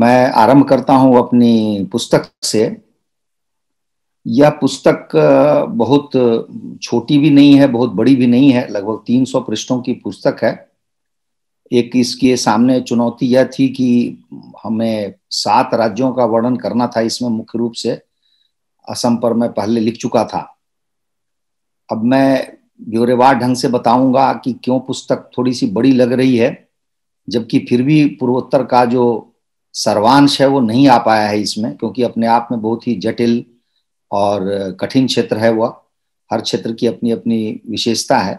मैं आरंभ करता हूं अपनी पुस्तक से यह पुस्तक बहुत छोटी भी नहीं है बहुत बड़ी भी नहीं है लगभग 300 पृष्ठों की पुस्तक है एक इसके सामने चुनौती यह थी कि हमें सात राज्यों का वर्णन करना था इसमें मुख्य रूप से असम पर मैं पहले लिख चुका था अब मैं ब्योरेवार ढंग से बताऊंगा कि क्यों पुस्तक थोड़ी सी बड़ी लग रही है जबकि फिर भी पूर्वोत्तर का जो सर्वांश है वो नहीं आ पाया है इसमें क्योंकि अपने आप में बहुत ही जटिल और कठिन क्षेत्र है वह हर क्षेत्र की अपनी अपनी विशेषता है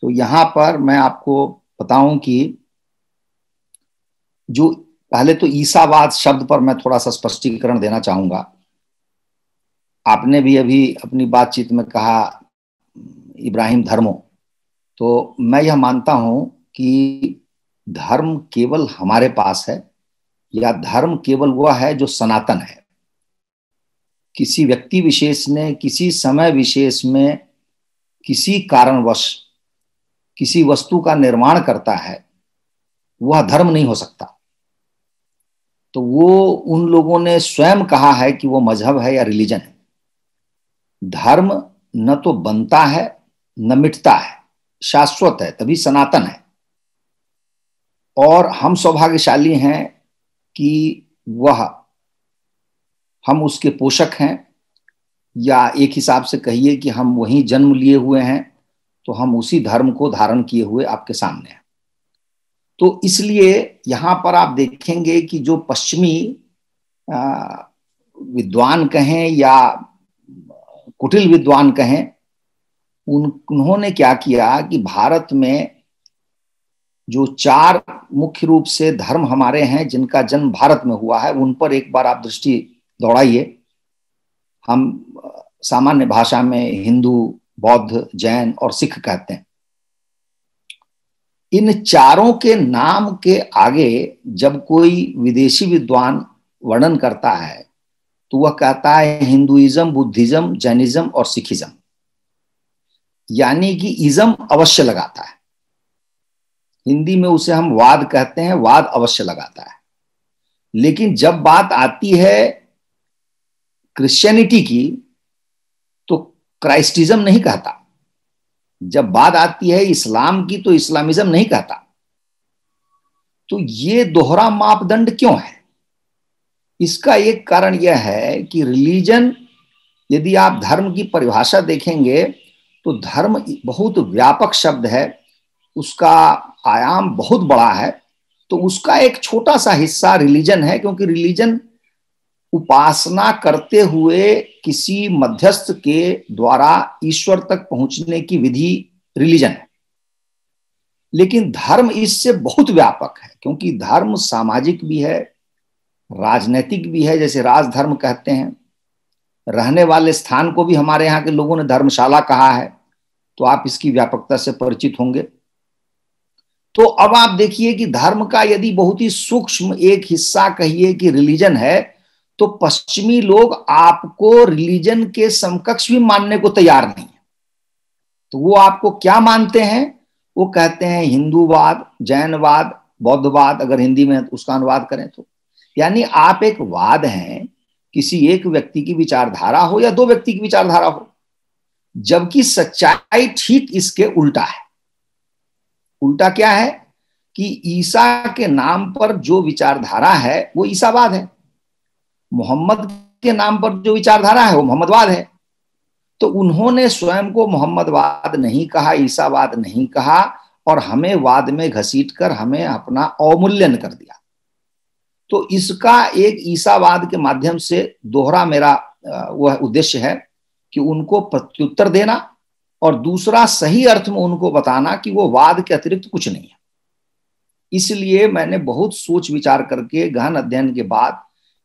तो यहाँ पर मैं आपको बताऊं कि जो पहले तो ईसावाद शब्द पर मैं थोड़ा सा स्पष्टीकरण देना चाहूंगा आपने भी अभी अपनी बातचीत में कहा इब्राहिम धर्मों तो मैं यह मानता हूं कि धर्म केवल हमारे पास है या धर्म केवल वह है जो सनातन है किसी व्यक्ति विशेष ने किसी समय विशेष में किसी कारणवश किसी वस्तु का निर्माण करता है वह धर्म नहीं हो सकता तो वो उन लोगों ने स्वयं कहा है कि वो मजहब है या रिलीजन है धर्म न तो बनता है न मिटता है शाश्वत है तभी सनातन है और हम सौभाग्यशाली हैं कि वह हम उसके पोषक हैं या एक हिसाब से कहिए कि हम वही जन्म लिए हुए हैं तो हम उसी धर्म को धारण किए हुए आपके सामने हैं तो इसलिए यहाँ पर आप देखेंगे कि जो पश्चिमी विद्वान कहें या कुटिल विद्वान कहें उन उन्होंने क्या किया कि भारत में जो चार मुख्य रूप से धर्म हमारे हैं जिनका जन्म भारत में हुआ है उन पर एक बार आप दृष्टि दौड़ाइए हम सामान्य भाषा में हिंदू बौद्ध जैन और सिख कहते हैं इन चारों के नाम के आगे जब कोई विदेशी विद्वान वर्णन करता है तो वह कहता है हिंदुइज्म बुद्धिज्म जैनिज्म और सिखिज्म यानी कि इज्म अवश्य लगाता है हिंदी में उसे हम वाद कहते हैं वाद अवश्य लगाता है लेकिन जब बात आती है क्रिश्चियनिटी की तो क्राइस्टिज्म नहीं कहता जब बात आती है इस्लाम की तो इस्लामिज्म नहीं कहता तो ये दोहरा मापदंड क्यों है इसका एक कारण यह है कि रिलीजन यदि आप धर्म की परिभाषा देखेंगे तो धर्म बहुत व्यापक शब्द है उसका आयाम बहुत बड़ा है तो उसका एक छोटा सा हिस्सा रिलीजन है क्योंकि रिलीजन उपासना करते हुए किसी मध्यस्थ के द्वारा ईश्वर तक पहुंचने की विधि रिलीजन है लेकिन धर्म इससे बहुत व्यापक है क्योंकि धर्म सामाजिक भी है राजनैतिक भी है जैसे राजधर्म कहते हैं रहने वाले स्थान को भी हमारे यहाँ के लोगों ने धर्मशाला कहा है तो आप इसकी व्यापकता से परिचित होंगे तो अब आप देखिए कि धर्म का यदि बहुत ही सूक्ष्म एक हिस्सा कहिए कि रिलीजन है तो पश्चिमी लोग आपको रिलीजन के समकक्ष भी मानने को तैयार नहीं है तो वो आपको क्या मानते हैं वो कहते हैं हिंदूवाद जैनवाद बौद्धवाद अगर हिंदी में तो उसका अनुवाद करें तो यानी आप एक वाद हैं किसी एक व्यक्ति की विचारधारा हो या दो व्यक्ति की विचारधारा हो जबकि सच्चाई ठीक इसके उल्टा है उल्टा क्या है कि ईसा के नाम पर जो विचारधारा है वो ईसावाद है मोहम्मद के नाम पर जो विचारधारा है वो मोहम्मदवाद है तो उन्होंने स्वयं को मोहम्मदवाद नहीं कहा ईसावाद नहीं कहा और हमें वाद में घसीट कर हमें अपना अवमूल्यन कर दिया तो इसका एक ईसावाद के माध्यम से दोहरा मेरा वह उद्देश्य है कि उनको प्रत्युत्तर देना और दूसरा सही अर्थ में उनको बताना कि वो वाद के अतिरिक्त कुछ नहीं है इसलिए मैंने बहुत सोच विचार करके गहन अध्ययन के बाद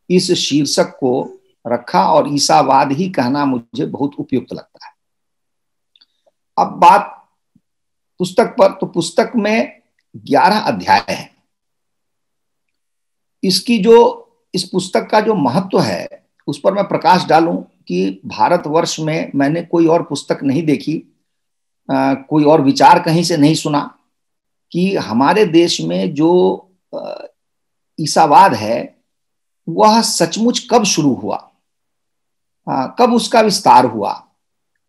इस शीर्षक को रखा और ईसावाद ही कहना मुझे बहुत उपयुक्त लगता है अब बात पुस्तक पर तो पुस्तक में ग्यारह अध्याय है इसकी जो इस पुस्तक का जो महत्व है उस पर मैं प्रकाश डालूं कि भारतवर्ष में मैंने कोई और पुस्तक नहीं देखी आ, कोई और विचार कहीं से नहीं सुना कि हमारे देश में जो ईसावाद है वह सचमुच कब शुरू हुआ आ, हाँ, कब उसका विस्तार हुआ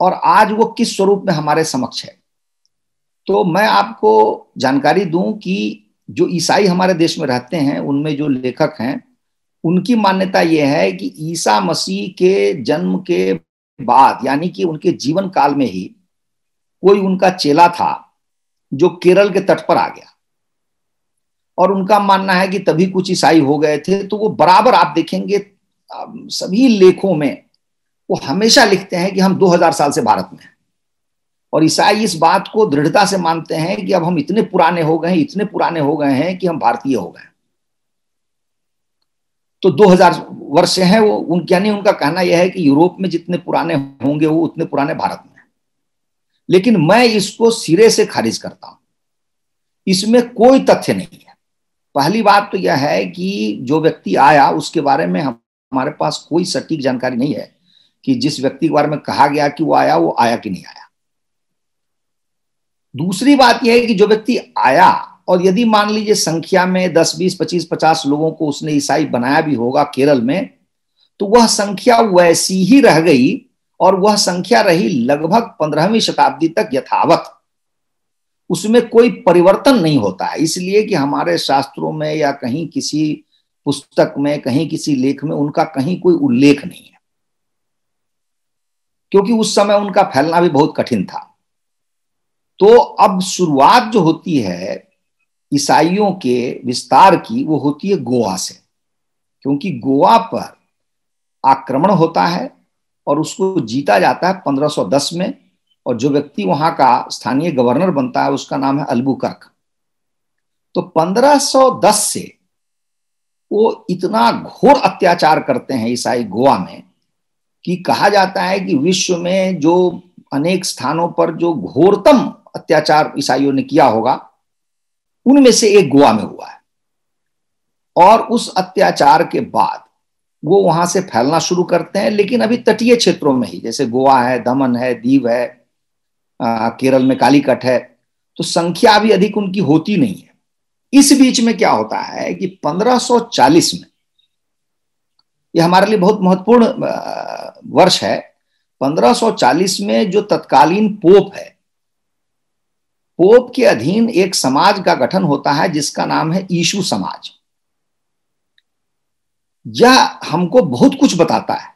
और आज वो किस स्वरूप में हमारे समक्ष है तो मैं आपको जानकारी दूं कि जो ईसाई हमारे देश में रहते हैं उनमें जो लेखक हैं उनकी मान्यता यह है कि ईसा मसीह के जन्म के बाद यानी कि उनके जीवन काल में ही कोई उनका चेला था जो केरल के तट पर आ गया और उनका मानना है कि तभी कुछ ईसाई हो गए थे तो वो बराबर आप देखेंगे सभी लेखों में वो हमेशा लिखते हैं कि हम 2000 साल से भारत में और ईसाई इस बात को दृढ़ता से मानते हैं कि अब हम इतने पुराने हो गए इतने पुराने हो गए हैं कि हम भारतीय हो गए तो 2000 वर्ष हैं है वो उन यानी उनका कहना यह है कि यूरोप में जितने पुराने होंगे वो उतने पुराने भारत में लेकिन मैं इसको सिरे से खारिज करता हूं इसमें कोई तथ्य नहीं पहली बात तो यह है कि जो व्यक्ति आया उसके बारे में हम हमारे पास कोई सटीक जानकारी नहीं है कि जिस व्यक्ति के बारे में कहा गया कि वो आया वो आया कि नहीं आया दूसरी बात यह है कि जो व्यक्ति आया और यदि मान लीजिए संख्या में 10, 20, 25, 50 लोगों को उसने ईसाई बनाया भी होगा केरल में तो वह संख्या वैसी ही रह गई और वह संख्या रही लगभग पंद्रहवीं शताब्दी तक यथावत उसमें कोई परिवर्तन नहीं होता है इसलिए कि हमारे शास्त्रों में या कहीं किसी पुस्तक में कहीं किसी लेख में उनका कहीं कोई उल्लेख नहीं है क्योंकि उस समय उनका फैलना भी बहुत कठिन था तो अब शुरुआत जो होती है ईसाइयों के विस्तार की वो होती है गोवा से क्योंकि गोवा पर आक्रमण होता है और उसको जीता जाता है 1510 में और जो व्यक्ति वहां का स्थानीय गवर्नर बनता है उसका नाम है अलबुकर्क तो 1510 से वो इतना घोर अत्याचार करते हैं ईसाई गोवा में कि कहा जाता है कि विश्व में जो अनेक स्थानों पर जो घोरतम अत्याचार ईसाइयों ने किया होगा उनमें से एक गोवा में हुआ है और उस अत्याचार के बाद वो वहां से फैलना शुरू करते हैं लेकिन अभी तटीय क्षेत्रों में ही जैसे गोवा है दमन है दीव है आ, केरल में कालीकट है तो संख्या भी अधिक उनकी होती नहीं है इस बीच में क्या होता है कि 1540 में यह हमारे लिए बहुत महत्वपूर्ण वर्ष है 1540 में जो तत्कालीन पोप है पोप के अधीन एक समाज का गठन होता है जिसका नाम है ईशु समाज यह हमको बहुत कुछ बताता है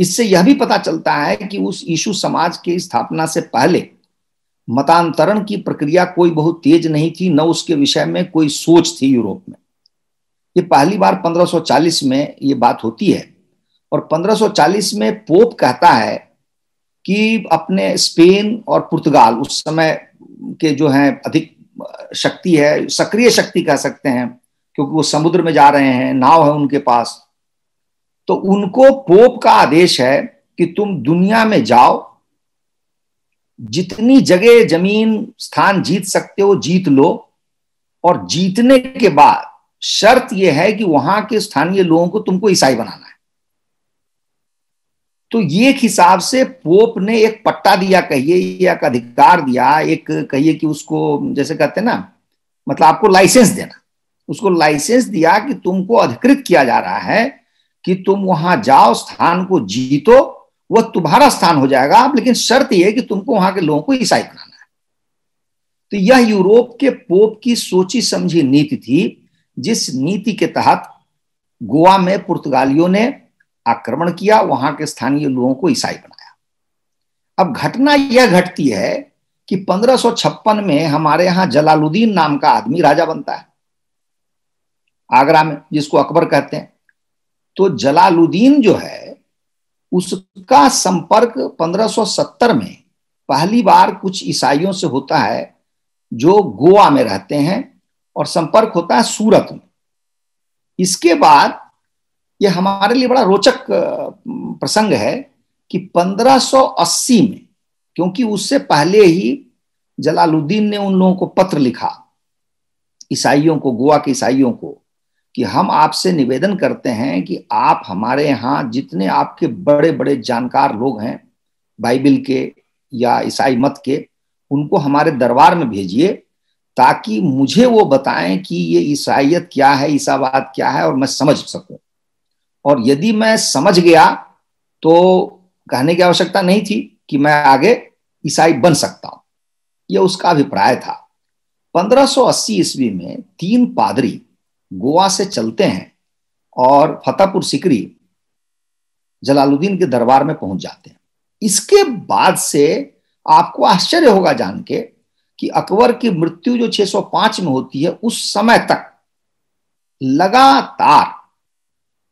इससे यह भी पता चलता है कि उस यीशु समाज की स्थापना से पहले मतांतरण की प्रक्रिया कोई बहुत तेज नहीं थी न उसके विषय में कोई सोच थी यूरोप में ये पहली बार 1540 में ये बात होती है और 1540 में पोप कहता है कि अपने स्पेन और पुर्तगाल उस समय के जो हैं अधिक शक्ति है सक्रिय शक्ति कह सकते हैं क्योंकि वो समुद्र में जा रहे हैं नाव है उनके पास तो उनको पोप का आदेश है कि तुम दुनिया में जाओ जितनी जगह जमीन स्थान जीत सकते हो जीत लो और जीतने के बाद शर्त यह है कि वहां के स्थानीय लोगों को तुमको ईसाई बनाना है तो ये एक हिसाब से पोप ने एक पट्टा दिया कहिए या एक अधिकार दिया एक कहिए कि उसको जैसे कहते हैं ना मतलब आपको लाइसेंस देना उसको लाइसेंस दिया कि तुमको अधिकृत किया जा रहा है कि तुम वहां जाओ स्थान को जीतो वह तुम्हारा स्थान हो जाएगा आप लेकिन शर्त यह कि तुमको वहां के लोगों को ईसाई कराना है तो यह यूरोप के पोप की सोची समझी नीति थी जिस नीति के तहत गोवा में पुर्तगालियों ने आक्रमण किया वहां के स्थानीय लोगों को ईसाई बनाया अब घटना यह घटती है कि 1556 में हमारे यहां जलालुद्दीन नाम का आदमी राजा बनता है आगरा में जिसको अकबर कहते हैं तो जलालुद्दीन जो है उसका संपर्क 1570 में पहली बार कुछ ईसाइयों से होता है जो गोवा में रहते हैं और संपर्क होता है सूरत में इसके बाद यह हमारे लिए बड़ा रोचक प्रसंग है कि 1580 में क्योंकि उससे पहले ही जलालुद्दीन ने उन लोगों को पत्र लिखा ईसाइयों को गोवा के ईसाइयों को कि हम आपसे निवेदन करते हैं कि आप हमारे यहाँ जितने आपके बड़े बड़े जानकार लोग हैं बाइबिल के या ईसाई मत के उनको हमारे दरबार में भेजिए ताकि मुझे वो बताएं कि ये ईसाइत क्या है ईसावाद क्या है और मैं समझ सकूं और यदि मैं समझ गया तो कहने की आवश्यकता नहीं थी कि मैं आगे ईसाई बन सकता हूं यह उसका अभिप्राय था 1580 ईस्वी में तीन पादरी गोवा से चलते हैं और फतेहपुर सिकरी जलालुद्दीन के दरबार में पहुंच जाते हैं इसके बाद से आपको आश्चर्य होगा जान के कि अकबर की मृत्यु जो 605 में होती है उस समय तक लगातार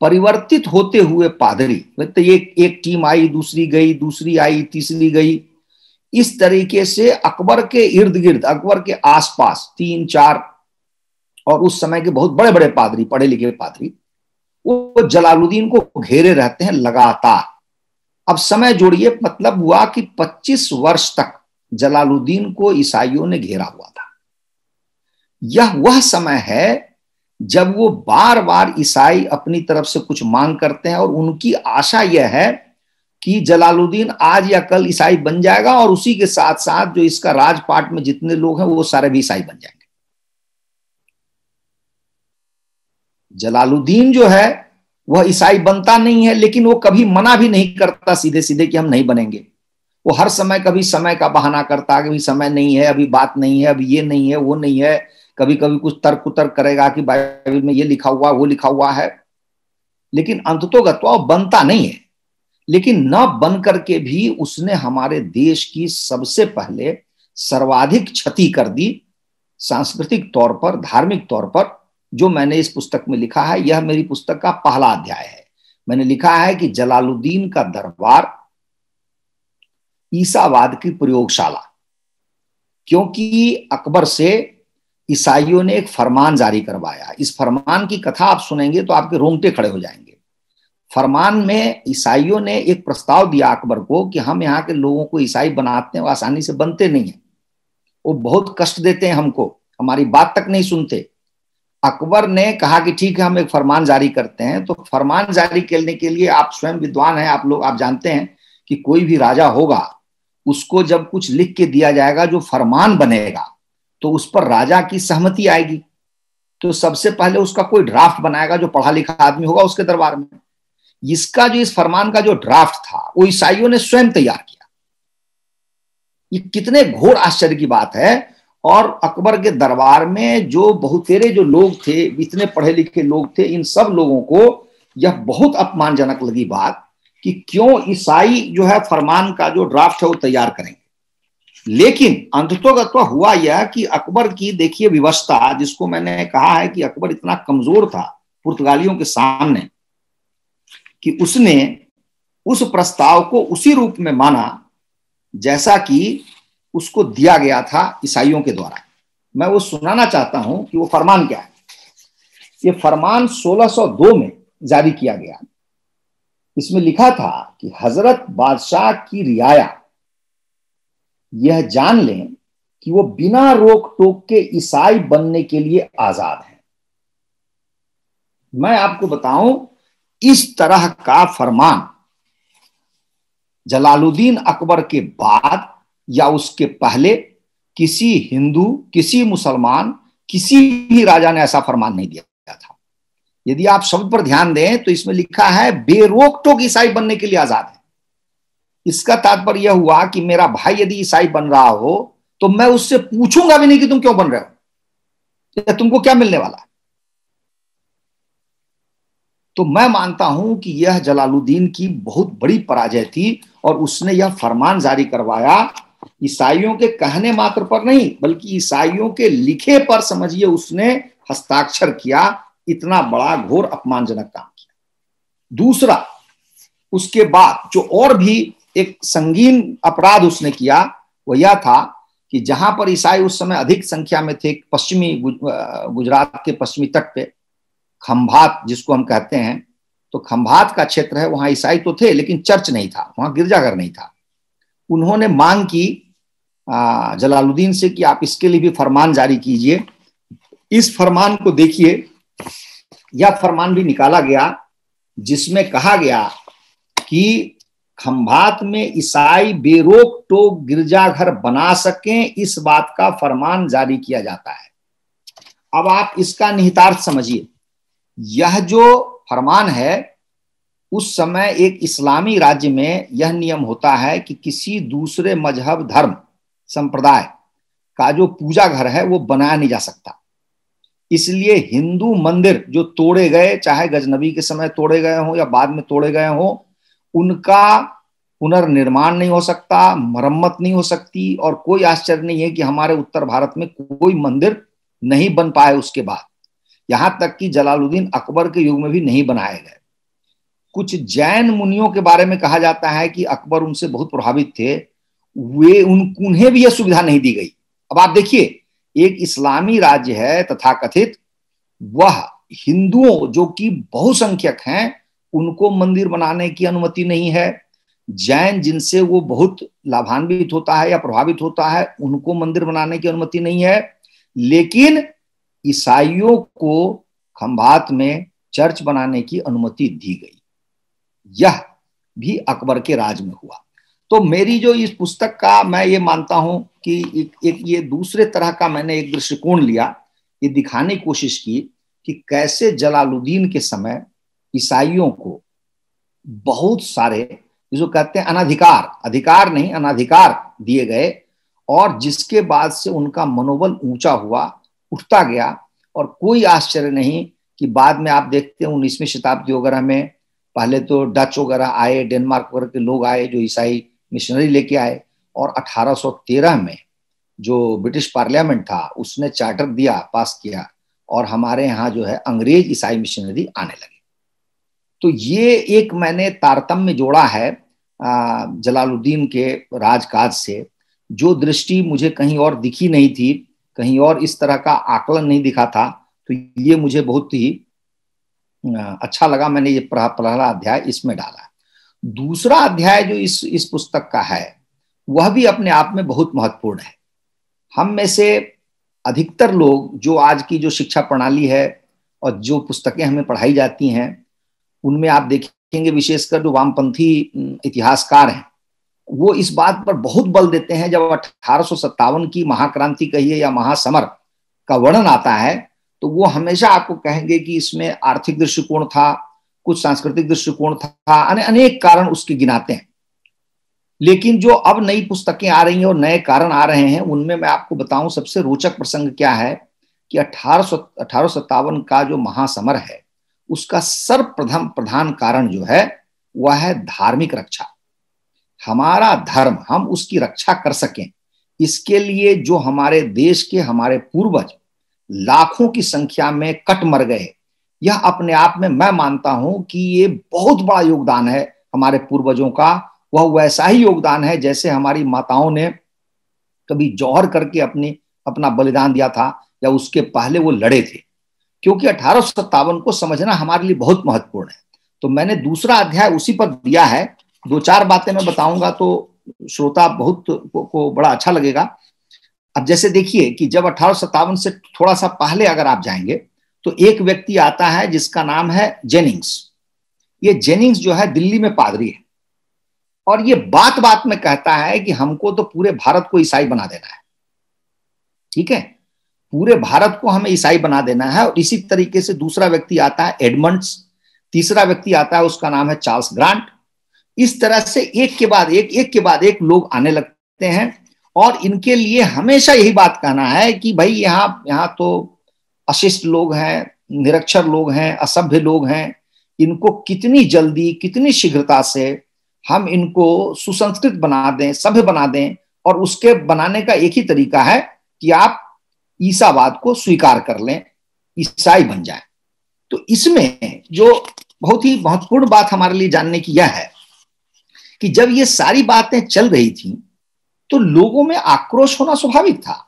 परिवर्तित होते हुए पादरी तो एक एक टीम आई दूसरी गई दूसरी आई तीसरी गई इस तरीके से अकबर के इर्द गिर्द अकबर के आसपास तीन चार और उस समय के बहुत बड़े बड़े पादरी पढ़े लिखे पादरी वो जलालुद्दीन को घेरे रहते हैं लगातार अब समय जोड़िए मतलब हुआ कि 25 वर्ष तक जलालुद्दीन को ईसाइयों ने घेरा हुआ था यह वह समय है जब वो बार बार ईसाई अपनी तरफ से कुछ मांग करते हैं और उनकी आशा यह है कि जलालुद्दीन आज या कल ईसाई बन जाएगा और उसी के साथ साथ जो इसका राजपाट में जितने लोग हैं वो सारे भी ईसाई बन जाएंगे जलालुद्दीन जो है वह ईसाई बनता नहीं है लेकिन वो कभी मना भी नहीं करता सीधे सीधे कि हम नहीं बनेंगे वो हर समय कभी समय का बहाना करता कि समय नहीं है अभी बात नहीं है अभी ये नहीं है वो नहीं है कभी कभी कुछ तर्क उतर्क करेगा कि बाइबल में ये लिखा हुआ वो लिखा हुआ है लेकिन अंत तो बनता नहीं है लेकिन न बन करके भी उसने हमारे देश की सबसे पहले सर्वाधिक क्षति कर दी सांस्कृतिक तौर पर धार्मिक तौर पर जो मैंने इस पुस्तक में लिखा है यह मेरी पुस्तक का पहला अध्याय है मैंने लिखा है कि जलालुद्दीन का दरबार ईसावाद की प्रयोगशाला क्योंकि अकबर से ईसाइयों ने एक फरमान जारी करवाया इस फरमान की कथा आप सुनेंगे तो आपके रोंगटे खड़े हो जाएंगे फरमान में ईसाइयों ने एक प्रस्ताव दिया अकबर को कि हम यहाँ के लोगों को ईसाई बनाते हैं वो आसानी से बनते नहीं है वो बहुत कष्ट देते हैं हमको हमारी बात तक नहीं सुनते अकबर ने कहा कि ठीक है हम एक फरमान जारी करते हैं तो फरमान जारी करने के लिए आप स्वयं विद्वान हैं आप लोग आप जानते हैं कि कोई भी राजा होगा उसको जब कुछ लिख के दिया जाएगा जो फरमान बनेगा तो उस पर राजा की सहमति आएगी तो सबसे पहले उसका कोई ड्राफ्ट बनाएगा जो पढ़ा लिखा आदमी होगा उसके दरबार में इसका जो इस फरमान का जो ड्राफ्ट था वो ईसाइयों ने स्वयं तैयार किया ये कितने घोर आश्चर्य की बात है और अकबर के दरबार में जो बहुतेरे जो लोग थे इतने पढ़े लिखे लोग थे इन सब लोगों को यह बहुत अपमानजनक लगी बात कि क्यों ईसाई जो है फरमान का जो ड्राफ्ट है वो तैयार करेंगे लेकिन अंधत्वगत हुआ यह कि अकबर की देखिए व्यवस्था जिसको मैंने कहा है कि अकबर इतना कमजोर था पुर्तगालियों के सामने कि उसने उस प्रस्ताव को उसी रूप में माना जैसा कि उसको दिया गया था ईसाइयों के द्वारा मैं वो सुनाना चाहता हूं कि वो फरमान क्या है ये फरमान 1602 में जारी किया गया इसमें लिखा था कि हजरत बादशाह की रियाया यह जान लें कि वो बिना रोक टोक के ईसाई बनने के लिए आजाद है मैं आपको बताऊं इस तरह का फरमान जलालुद्दीन अकबर के बाद या उसके पहले किसी हिंदू किसी मुसलमान किसी भी राजा ने ऐसा फरमान नहीं दिया था यदि आप शब्द पर ध्यान दें तो इसमें लिखा है बेरोक टोक ईसाई बनने के लिए आजाद है इसका तात्पर्य यह हुआ कि मेरा भाई यदि ईसाई बन रहा हो तो मैं उससे पूछूंगा भी नहीं कि तुम क्यों बन रहे हो या तुमको क्या मिलने वाला है तो मैं मानता हूं कि यह जलालुद्दीन की बहुत बड़ी पराजय थी और उसने यह फरमान जारी करवाया ईसाइयों के कहने मात्र पर नहीं बल्कि ईसाइयों के लिखे पर समझिए उसने हस्ताक्षर किया इतना बड़ा घोर अपमानजनक काम किया दूसरा उसके बाद जो और भी एक संगीन अपराध उसने किया वह यह था कि जहां पर ईसाई उस समय अधिक संख्या में थे पश्चिमी गुजरात के पश्चिमी तट पे खंभात जिसको हम कहते हैं तो खंभात का क्षेत्र है वहां ईसाई तो थे लेकिन चर्च नहीं था वहां गिरजाघर नहीं था उन्होंने मांग की जलालुद्दीन से कि आप इसके लिए भी फरमान जारी कीजिए इस फरमान को देखिए यह फरमान भी निकाला गया जिसमें कहा गया कि खंभात में ईसाई बेरोक टोक गिरजाघर बना सकें इस बात का फरमान जारी किया जाता है अब आप इसका निहितार्थ समझिए यह जो फरमान है उस समय एक इस्लामी राज्य में यह नियम होता है कि किसी दूसरे मजहब धर्म संप्रदाय का जो पूजा घर है वो बनाया नहीं जा सकता इसलिए हिंदू मंदिर जो तोड़े गए चाहे गजनबी के समय तोड़े गए हों या बाद में तोड़े गए हों उनका पुनर्निर्माण नहीं हो सकता मरम्मत नहीं हो सकती और कोई आश्चर्य नहीं है कि हमारे उत्तर भारत में कोई मंदिर नहीं बन पाए उसके बाद यहां तक कि जलालुद्दीन अकबर के युग में भी नहीं बनाए गए कुछ जैन मुनियों के बारे में कहा जाता है कि अकबर उनसे बहुत प्रभावित थे वे उन उन्हें भी यह सुविधा नहीं दी गई अब आप देखिए एक इस्लामी राज्य है तथा कथित वह हिंदुओं जो कि बहुसंख्यक हैं उनको मंदिर बनाने की अनुमति नहीं है जैन जिनसे वो बहुत लाभान्वित होता है या प्रभावित होता है उनको मंदिर बनाने की अनुमति नहीं है लेकिन ईसाइयों को खंभात में चर्च बनाने की अनुमति दी गई यह भी अकबर के राज में हुआ तो मेरी जो इस पुस्तक का मैं ये मानता हूं कि एक, एक ये दूसरे तरह का मैंने एक दृष्टिकोण लिया ये दिखाने की कोशिश की कि कैसे जलालुद्दीन के समय ईसाइयों को बहुत सारे जो कहते हैं अनाधिकार अधिकार नहीं अनाधिकार दिए गए और जिसके बाद से उनका मनोबल ऊंचा हुआ उठता गया और कोई आश्चर्य नहीं कि बाद में आप देखते हैं उन्नीसवीं शताब्दी वगैरह में पहले तो डच वगैरह आए डेनमार्क वगैरह के लोग आए जो ईसाई मिशनरी लेके आए और 1813 में जो ब्रिटिश पार्लियामेंट था उसने चार्टर दिया पास किया और हमारे यहाँ जो है अंग्रेज ईसाई मिशनरी आने लगे तो ये एक मैंने तारतम्य जोड़ा है जलालुद्दीन के राजकाज से जो दृष्टि मुझे कहीं और दिखी नहीं थी कहीं और इस तरह का आकलन नहीं दिखा था तो ये मुझे बहुत ही अच्छा लगा मैंने ये पहला अध्याय इसमें डाला दूसरा अध्याय जो इस इस पुस्तक का है वह भी अपने आप में बहुत महत्वपूर्ण है हम में से अधिकतर लोग जो आज की जो शिक्षा प्रणाली है और जो पुस्तकें हमें पढ़ाई जाती हैं उनमें आप देखेंगे विशेषकर जो वामपंथी इतिहासकार हैं वो इस बात पर बहुत बल देते हैं जब अठारह की महाक्रांति कहिए या महासमर का वर्णन आता है तो वो हमेशा आपको कहेंगे कि इसमें आर्थिक दृष्टिकोण था कुछ सांस्कृतिक दृष्टिकोण था अनेक कारण उसके गिनाते हैं लेकिन जो अब नई पुस्तकें आ रही हैं और नए कारण आ रहे हैं उनमें मैं आपको बताऊं सबसे रोचक प्रसंग क्या है कि अठारह सौ का जो महासमर है उसका सर्वप्रथम प्रधान कारण जो है वह है धार्मिक रक्षा हमारा धर्म हम उसकी रक्षा कर सकें इसके लिए जो हमारे देश के हमारे पूर्वज लाखों की संख्या में कट मर गए यह अपने आप में मैं मानता हूं कि ये बहुत बड़ा योगदान है हमारे पूर्वजों का वह वैसा ही योगदान है जैसे हमारी माताओं ने कभी जौहर करके अपनी अपना बलिदान दिया था या उसके पहले वो लड़े थे क्योंकि अठारह को समझना हमारे लिए बहुत महत्वपूर्ण है तो मैंने दूसरा अध्याय उसी पर दिया है दो चार बातें मैं बताऊंगा तो श्रोता बहुत को, को बड़ा अच्छा लगेगा अब जैसे देखिए कि जब अठारह से थोड़ा सा पहले अगर आप जाएंगे तो एक व्यक्ति आता है जिसका नाम है जेनिंग्स ये जेनिंग्स जो है दिल्ली में पादरी है और ये बात बात में कहता है कि हमको तो पूरे भारत को ईसाई बना देना है ठीक है पूरे भारत को हमें ईसाई बना देना है और इसी तरीके से दूसरा व्यक्ति आता है एडमंड्स तीसरा व्यक्ति आता है उसका नाम है चार्ल्स ग्रांट इस तरह से एक के बाद एक एक के बाद एक लोग आने लगते हैं और इनके लिए हमेशा यही बात कहना है कि भाई यहाँ यहाँ तो अशिष्ट लोग हैं निरक्षर लोग हैं असभ्य लोग हैं इनको कितनी जल्दी कितनी शीघ्रता से हम इनको सुसंस्कृत बना दें सभ्य बना दें और उसके बनाने का एक ही तरीका है कि आप ईसावाद को स्वीकार कर लें ईसाई बन जाए तो इसमें जो बहुत ही महत्वपूर्ण बात हमारे लिए जानने की यह है कि जब ये सारी बातें चल रही थी तो लोगों में आक्रोश होना स्वाभाविक था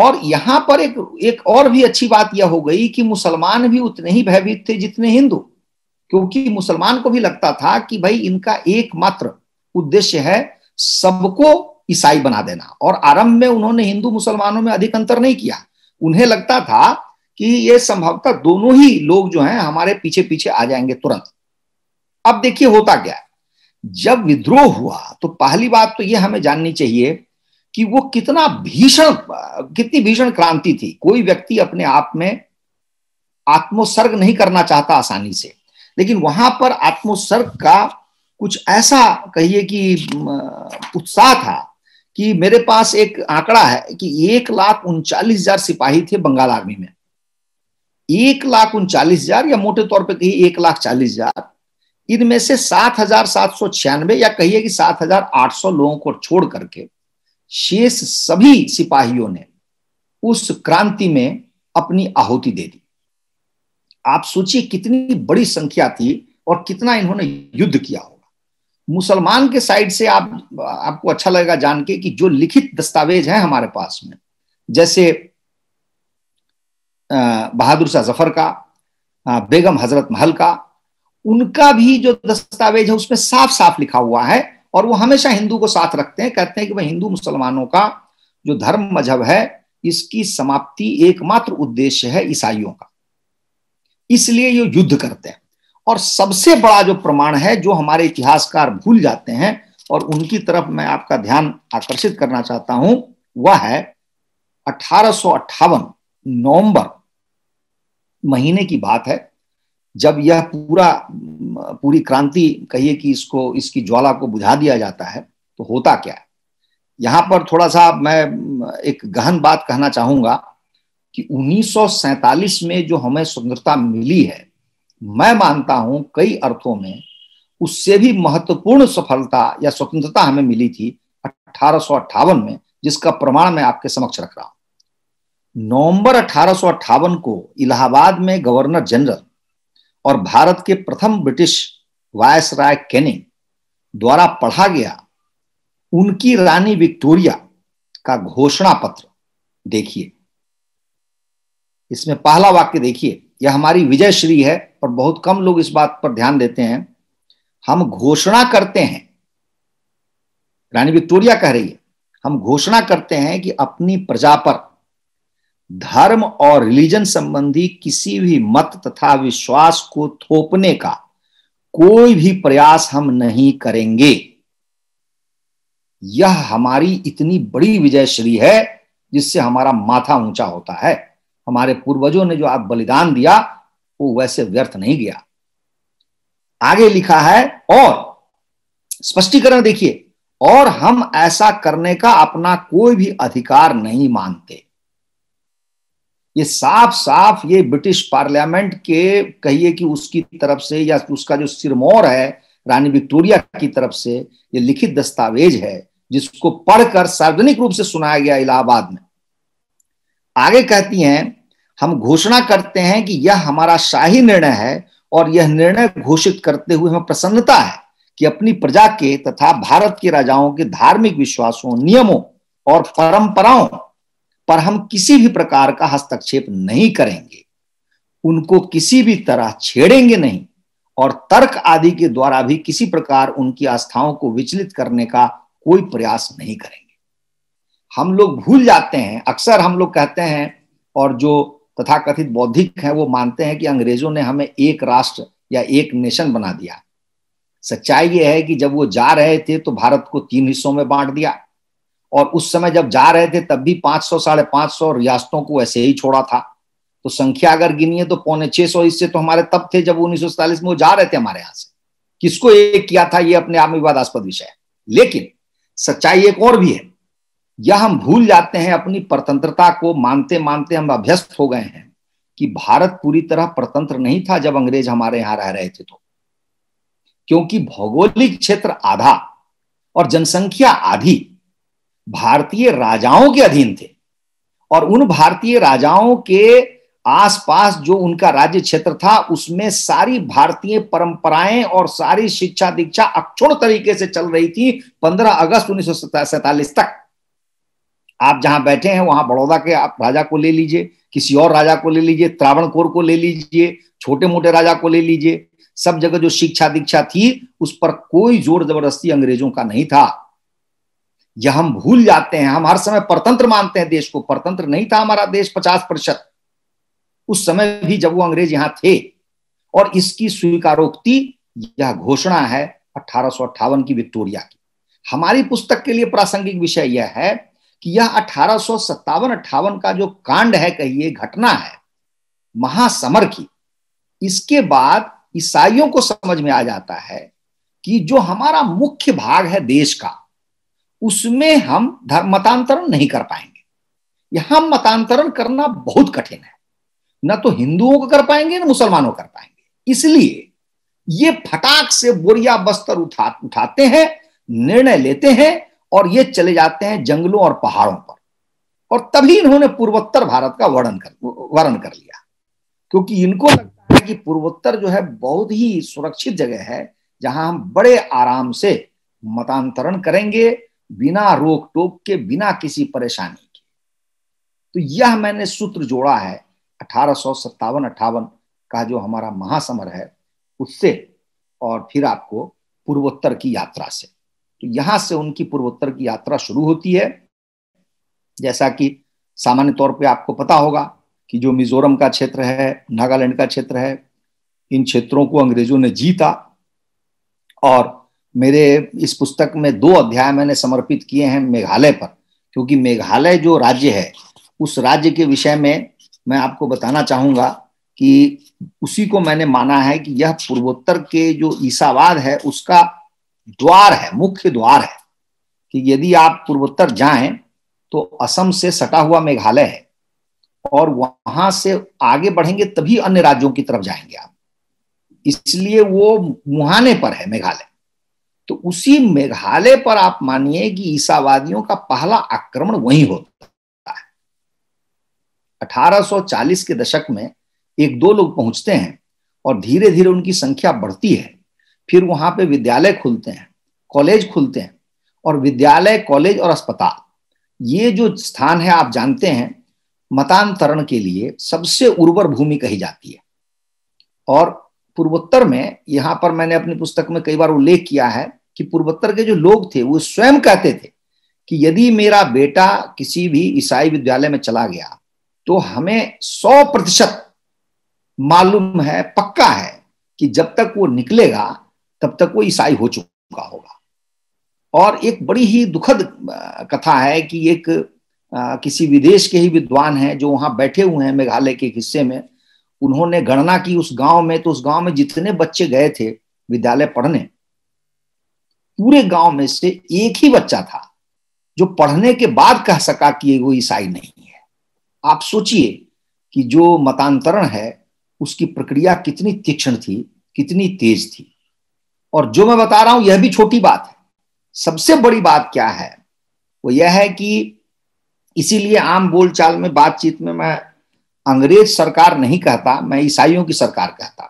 और यहां पर एक एक और भी अच्छी बात यह हो गई कि मुसलमान भी उतने ही भयभीत थे जितने हिंदू क्योंकि मुसलमान को भी लगता था कि भाई इनका एकमात्र उद्देश्य है सबको ईसाई बना देना और आरंभ में उन्होंने हिंदू मुसलमानों में अधिक अंतर नहीं किया उन्हें लगता था कि ये संभवतः दोनों ही लोग जो हैं हमारे पीछे पीछे आ जाएंगे तुरंत अब देखिए होता क्या जब विद्रोह हुआ तो पहली बात तो ये हमें जाननी चाहिए कि वो कितना भीषण कितनी भीषण क्रांति थी कोई व्यक्ति अपने आप में आत्मोत्सर्ग नहीं करना चाहता आसानी से लेकिन वहां पर आत्मोत्सर्ग का कुछ ऐसा कहिए कि उत्साह था कि मेरे पास एक आंकड़ा है कि एक लाख उनचालीस हजार सिपाही थे बंगाल आर्मी में एक लाख उनचालीस हजार या मोटे तौर पे कहिए एक लाख चालीस हजार इनमें से सात हजार सात सौ छियानवे या कहिए कि सात हजार आठ सौ लोगों को छोड़ करके शेष सभी सिपाहियों ने उस क्रांति में अपनी आहुति दे दी आप सोचिए कितनी बड़ी संख्या थी और कितना इन्होंने युद्ध किया होगा मुसलमान के साइड से आप आपको अच्छा लगेगा जान के कि जो लिखित दस्तावेज है हमारे पास में जैसे बहादुर शाह जफर का बेगम हजरत महल का उनका भी जो दस्तावेज है उसमें साफ साफ लिखा हुआ है और वो हमेशा हिंदू को साथ रखते हैं कहते हैं कि भाई हिंदू मुसलमानों का जो धर्म मजहब है इसकी समाप्ति एकमात्र उद्देश्य है ईसाइयों का इसलिए ये युद्ध करते हैं और सबसे बड़ा जो प्रमाण है जो हमारे इतिहासकार भूल जाते हैं और उनकी तरफ मैं आपका ध्यान आकर्षित करना चाहता हूं वह है अठारह नवंबर महीने की बात है जब यह पूरा पूरी क्रांति कहिए कि इसको इसकी ज्वाला को बुझा दिया जाता है तो होता क्या है यहां पर थोड़ा सा मैं एक गहन बात कहना चाहूंगा कि 1947 में जो हमें स्वतंत्रता मिली है मैं मानता हूं कई अर्थों में उससे भी महत्वपूर्ण सफलता या स्वतंत्रता हमें मिली थी अठारह में जिसका प्रमाण मैं आपके समक्ष रख रहा हूं नवंबर अठारह को इलाहाबाद में गवर्नर जनरल और भारत के प्रथम ब्रिटिश वायस राय कैनिंग द्वारा पढ़ा गया उनकी रानी विक्टोरिया का घोषणा पत्र देखिए इसमें पहला वाक्य देखिए यह हमारी विजय श्री है और बहुत कम लोग इस बात पर ध्यान देते हैं हम घोषणा करते हैं रानी विक्टोरिया कह रही है हम घोषणा करते हैं कि अपनी प्रजा पर धर्म और रिलीजन संबंधी किसी भी मत तथा विश्वास को थोपने का कोई भी प्रयास हम नहीं करेंगे यह हमारी इतनी बड़ी विजयश्री है जिससे हमारा माथा ऊंचा होता है हमारे पूर्वजों ने जो आप बलिदान दिया वो वैसे व्यर्थ नहीं गया आगे लिखा है और स्पष्टीकरण देखिए और हम ऐसा करने का अपना कोई भी अधिकार नहीं मानते ये साफ साफ ये ब्रिटिश पार्लियामेंट के कहिए कि उसकी तरफ से या उसका जो सिरमौर है रानी विक्टोरिया की तरफ से ये लिखित दस्तावेज है जिसको पढ़कर सार्वजनिक रूप से सुनाया गया इलाहाबाद में आगे कहती हैं हम घोषणा करते हैं कि यह हमारा शाही निर्णय है और यह निर्णय घोषित करते हुए हमें प्रसन्नता है कि अपनी प्रजा के तथा भारत के राजाओं के धार्मिक विश्वासों नियमों और परंपराओं पर हम किसी भी प्रकार का हस्तक्षेप नहीं करेंगे उनको किसी भी तरह छेड़ेंगे नहीं और तर्क आदि के द्वारा भी किसी प्रकार उनकी आस्थाओं को विचलित करने का कोई प्रयास नहीं करेंगे हम लोग भूल जाते हैं अक्सर हम लोग कहते हैं और जो तथाकथित बौद्धिक हैं वो मानते हैं कि अंग्रेजों ने हमें एक राष्ट्र या एक नेशन बना दिया सच्चाई यह है कि जब वो जा रहे थे तो भारत को तीन हिस्सों में बांट दिया और उस समय जब जा रहे थे तब भी 500 साढ़े पांच सौ रियासतों को ऐसे ही छोड़ा था तो संख्या अगर गिनी है तो पौने छह सौ इससे तो हमारे तब थे जब उन्नीस में वो जा रहे थे हमारे यहाँ से किसको एक किया था ये अपने आप में विवादास्पद विषय है लेकिन सच्चाई एक और भी है यह हम भूल जाते हैं अपनी परतंत्रता को मानते मानते हम अभ्यस्त हो गए हैं कि भारत पूरी तरह परतंत्र नहीं था जब अंग्रेज हमारे यहां रह रहे थे तो क्योंकि भौगोलिक क्षेत्र आधा और जनसंख्या आधी भारतीय राजाओं के अधीन थे और उन भारतीय राजाओं के आसपास जो उनका राज्य क्षेत्र था उसमें सारी भारतीय परंपराएं और सारी शिक्षा दीक्षा अक्षुण तरीके से चल रही थी 15 अगस्त उन्नीस तक आप जहां बैठे हैं वहां बड़ौदा के आप राजा को ले लीजिए किसी और राजा को ले लीजिए कोर को ले लीजिए छोटे मोटे राजा को ले लीजिए सब जगह जो शिक्षा दीक्षा थी उस पर कोई जोर जबरदस्ती अंग्रेजों का नहीं था यह हम भूल जाते हैं हम हर समय परतंत्र मानते हैं देश को परतंत्र नहीं था हमारा देश पचास प्रतिशत उस समय भी जब वो अंग्रेज यहां थे और इसकी स्वीकारोक्ति यह घोषणा है अठारह की विक्टोरिया की हमारी पुस्तक के लिए प्रासंगिक विषय यह है कि यह अठारह सत्तावन का जो कांड है कहिए घटना है महासमर की इसके बाद ईसाइयों को समझ में आ जाता है कि जो हमारा मुख्य भाग है देश का उसमें हम धर्म मतांतरण नहीं कर पाएंगे यहां मतांतरण करना बहुत कठिन है न तो हिंदुओं को कर पाएंगे ना मुसलमानों कर पाएंगे इसलिए ये फटाक से बोरिया बस्तर उठा उठाते हैं निर्णय लेते हैं और ये चले जाते हैं जंगलों और पहाड़ों पर और तभी इन्होंने पूर्वोत्तर भारत का वर्णन कर वर्णन कर लिया क्योंकि इनको लगता है कि पूर्वोत्तर जो है बहुत ही सुरक्षित जगह है जहां हम बड़े आराम से मतांतरण करेंगे बिना रोक टोक के बिना किसी परेशानी के तो यह मैंने सूत्र जोड़ा है अठारह सौ सत्तावन का जो हमारा महासमर है उससे और फिर आपको पूर्वोत्तर की यात्रा से तो यहां से उनकी पूर्वोत्तर की यात्रा शुरू होती है जैसा कि सामान्य तौर पे आपको पता होगा कि जो मिजोरम का क्षेत्र है नागालैंड का क्षेत्र है इन क्षेत्रों को अंग्रेजों ने जीता और मेरे इस पुस्तक में दो अध्याय मैंने समर्पित किए हैं मेघालय पर क्योंकि मेघालय जो राज्य है उस राज्य के विषय में मैं आपको बताना चाहूंगा कि उसी को मैंने माना है कि यह पूर्वोत्तर के जो ईसावाद है उसका द्वार है मुख्य द्वार है कि यदि आप पूर्वोत्तर जाएं तो असम से सटा हुआ मेघालय है और वहां से आगे बढ़ेंगे तभी अन्य राज्यों की तरफ जाएंगे आप इसलिए वो मुहाने पर है मेघालय तो उसी मेघालय पर आप मानिए कि ईसावादियों का पहला आक्रमण वहीं होता है 1840 के दशक में एक दो लोग पहुंचते हैं और धीरे धीरे उनकी संख्या बढ़ती है फिर वहां पे विद्यालय खुलते हैं कॉलेज खुलते हैं और विद्यालय कॉलेज और अस्पताल ये जो स्थान है आप जानते हैं मतांतरण के लिए सबसे उर्वर भूमि कही जाती है और पूर्वोत्तर में यहां पर मैंने अपनी पुस्तक में कई बार उल्लेख किया है कि पूर्वोत्तर के जो लोग थे वो स्वयं कहते थे कि यदि मेरा बेटा किसी भी ईसाई विद्यालय में चला गया तो हमें सौ प्रतिशत मालूम है पक्का है कि जब तक वो निकलेगा तब तक वो ईसाई हो चुका होगा और एक बड़ी ही दुखद कथा है कि एक आ, किसी विदेश के ही विद्वान हैं जो वहां बैठे हुए हैं मेघालय के हिस्से में उन्होंने गणना की उस गांव में तो उस गांव में जितने बच्चे गए थे विद्यालय पढ़ने पूरे गांव में से एक ही बच्चा था जो पढ़ने के बाद कह सका कि वो ईसाई नहीं है आप सोचिए कि जो मतांतरण है उसकी प्रक्रिया कितनी तीक्ष्ण थी कितनी तेज थी और जो मैं बता रहा हूं यह भी छोटी बात है सबसे बड़ी बात क्या है वो यह है कि इसीलिए आम बोलचाल में बातचीत में मैं अंग्रेज सरकार नहीं कहता मैं ईसाइयों की सरकार कहता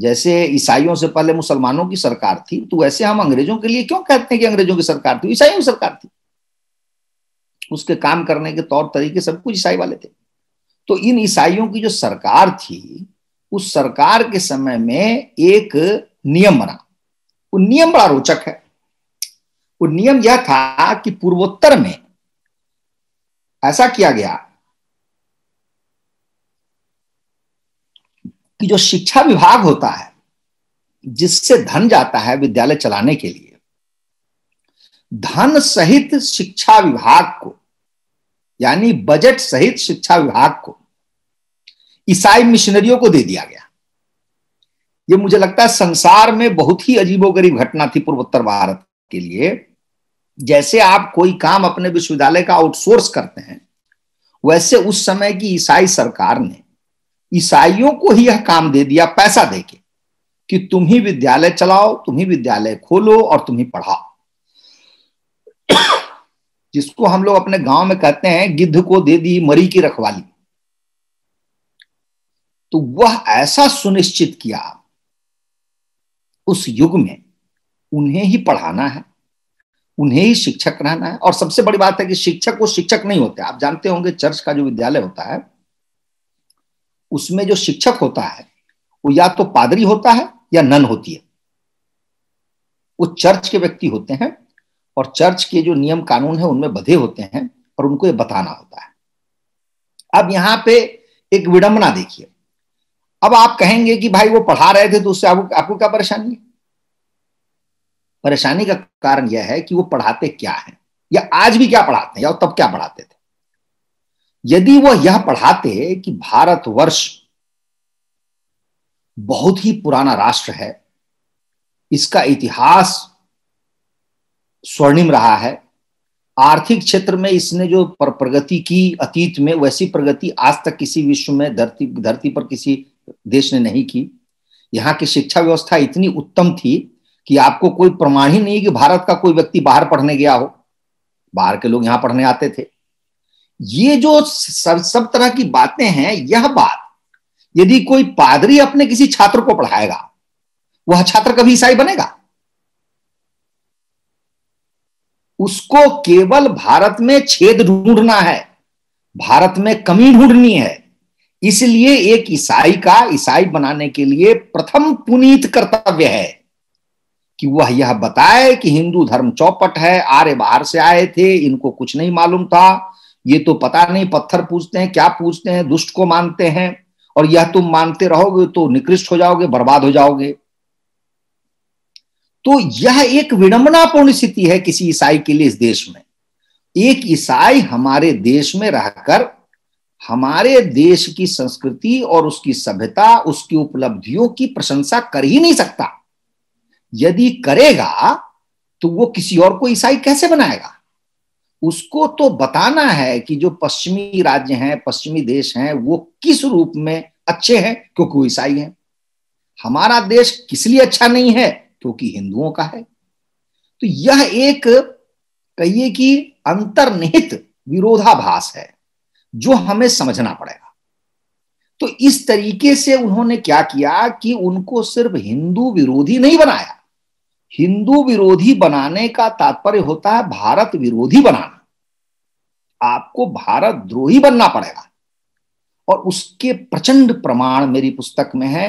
जैसे ईसाइयों से पहले मुसलमानों की सरकार थी तो वैसे हम अंग्रेजों के लिए क्यों कहते हैं कि अंग्रेजों की सरकार थी ईसाइयों की सरकार थी उसके काम करने के तौर तरीके सब कुछ ईसाई वाले थे तो इन ईसाइयों की जो सरकार थी उस सरकार के समय में एक नियम बना वो नियम बड़ा रोचक है वो नियम यह था कि पूर्वोत्तर में ऐसा किया गया कि जो शिक्षा विभाग होता है जिससे धन जाता है विद्यालय चलाने के लिए धन सहित शिक्षा विभाग को यानी बजट सहित शिक्षा विभाग को ईसाई मिशनरियों को दे दिया गया ये मुझे लगता है संसार में बहुत ही अजीबोगरीब घटना थी पूर्वोत्तर भारत के लिए जैसे आप कोई काम अपने विश्वविद्यालय का आउटसोर्स करते हैं वैसे उस समय की ईसाई सरकार ने ईसाइयों को ही यह काम दे दिया पैसा दे के कि तुम ही विद्यालय चलाओ तुम ही विद्यालय खोलो और तुम ही पढ़ाओ जिसको हम लोग अपने गांव में कहते हैं गिद्ध को दे दी मरी की रखवाली तो वह ऐसा सुनिश्चित किया उस युग में उन्हें ही पढ़ाना है उन्हें ही शिक्षक रहना है और सबसे बड़ी बात है कि शिक्षक वो शिक्षक नहीं होते आप जानते होंगे चर्च का जो विद्यालय होता है उसमें जो शिक्षक होता है वो या तो पादरी होता है या नन होती है वो चर्च के व्यक्ति होते हैं और चर्च के जो नियम कानून है उनमें बधे होते हैं और उनको ये बताना होता है अब यहां पे एक विडंबना देखिए अब आप कहेंगे कि भाई वो पढ़ा रहे थे तो उससे आपको आपको क्या परेशानी है परेशानी का कारण यह है कि वो पढ़ाते क्या है या आज भी क्या पढ़ाते हैं या तब क्या पढ़ाते थे यदि वह यह पढ़ाते कि भारतवर्ष बहुत ही पुराना राष्ट्र है इसका इतिहास स्वर्णिम रहा है आर्थिक क्षेत्र में इसने जो प्रगति की अतीत में वैसी प्रगति आज तक किसी विश्व में धरती धरती पर किसी देश ने नहीं की यहाँ की शिक्षा व्यवस्था इतनी उत्तम थी कि आपको कोई प्रमाण ही नहीं कि भारत का कोई व्यक्ति बाहर पढ़ने गया हो बाहर के लोग यहाँ पढ़ने आते थे ये जो सब सब तरह की बातें हैं यह बात यदि कोई पादरी अपने किसी छात्र को पढ़ाएगा वह छात्र कभी ईसाई बनेगा उसको केवल भारत में छेद ढूंढना है भारत में कमी ढूंढनी है इसलिए एक ईसाई का ईसाई बनाने के लिए प्रथम पुनीत कर्तव्य है कि वह यह बताए कि हिंदू धर्म चौपट है आर्य बाहर से आए थे इनको कुछ नहीं मालूम था ये तो पता नहीं पत्थर पूछते हैं क्या पूछते हैं दुष्ट को मानते हैं और यह तुम मानते रहोगे तो निकृष्ट हो जाओगे बर्बाद हो जाओगे तो यह एक विडंबनापूर्ण स्थिति है किसी ईसाई के लिए इस देश में एक ईसाई हमारे देश में रहकर हमारे देश की संस्कृति और उसकी सभ्यता उसकी उपलब्धियों की प्रशंसा कर ही नहीं सकता यदि करेगा तो वो किसी और को ईसाई कैसे बनाएगा उसको तो बताना है कि जो पश्चिमी राज्य हैं पश्चिमी देश हैं वो किस रूप में अच्छे हैं क्योंकि वो ईसाई हैं हमारा देश किस लिए अच्छा नहीं है क्योंकि हिंदुओं का है तो यह एक कहिए कि अंतर्निहित विरोधाभास है जो हमें समझना पड़ेगा तो इस तरीके से उन्होंने क्या किया कि उनको सिर्फ हिंदू विरोधी नहीं बनाया हिंदू विरोधी बनाने का तात्पर्य होता है भारत विरोधी बनाना आपको भारत द्रोही बनना पड़ेगा और उसके प्रचंड प्रमाण मेरी पुस्तक में है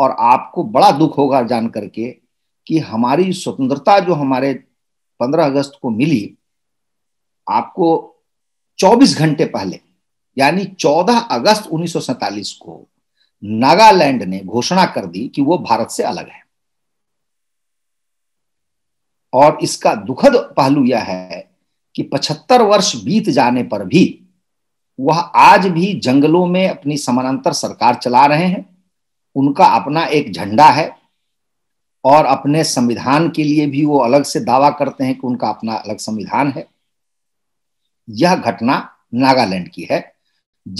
और आपको बड़ा दुख होगा जान करके कि हमारी स्वतंत्रता जो हमारे 15 अगस्त को मिली आपको 24 घंटे पहले यानी 14 अगस्त उन्नीस को नागालैंड ने घोषणा कर दी कि वो भारत से अलग है और इसका दुखद पहलू यह है कि 75 वर्ष बीत जाने पर भी वह आज भी जंगलों में अपनी समानांतर सरकार चला रहे हैं उनका अपना एक झंडा है और अपने संविधान के लिए भी वो अलग से दावा करते हैं कि उनका अपना अलग संविधान है यह घटना नागालैंड की है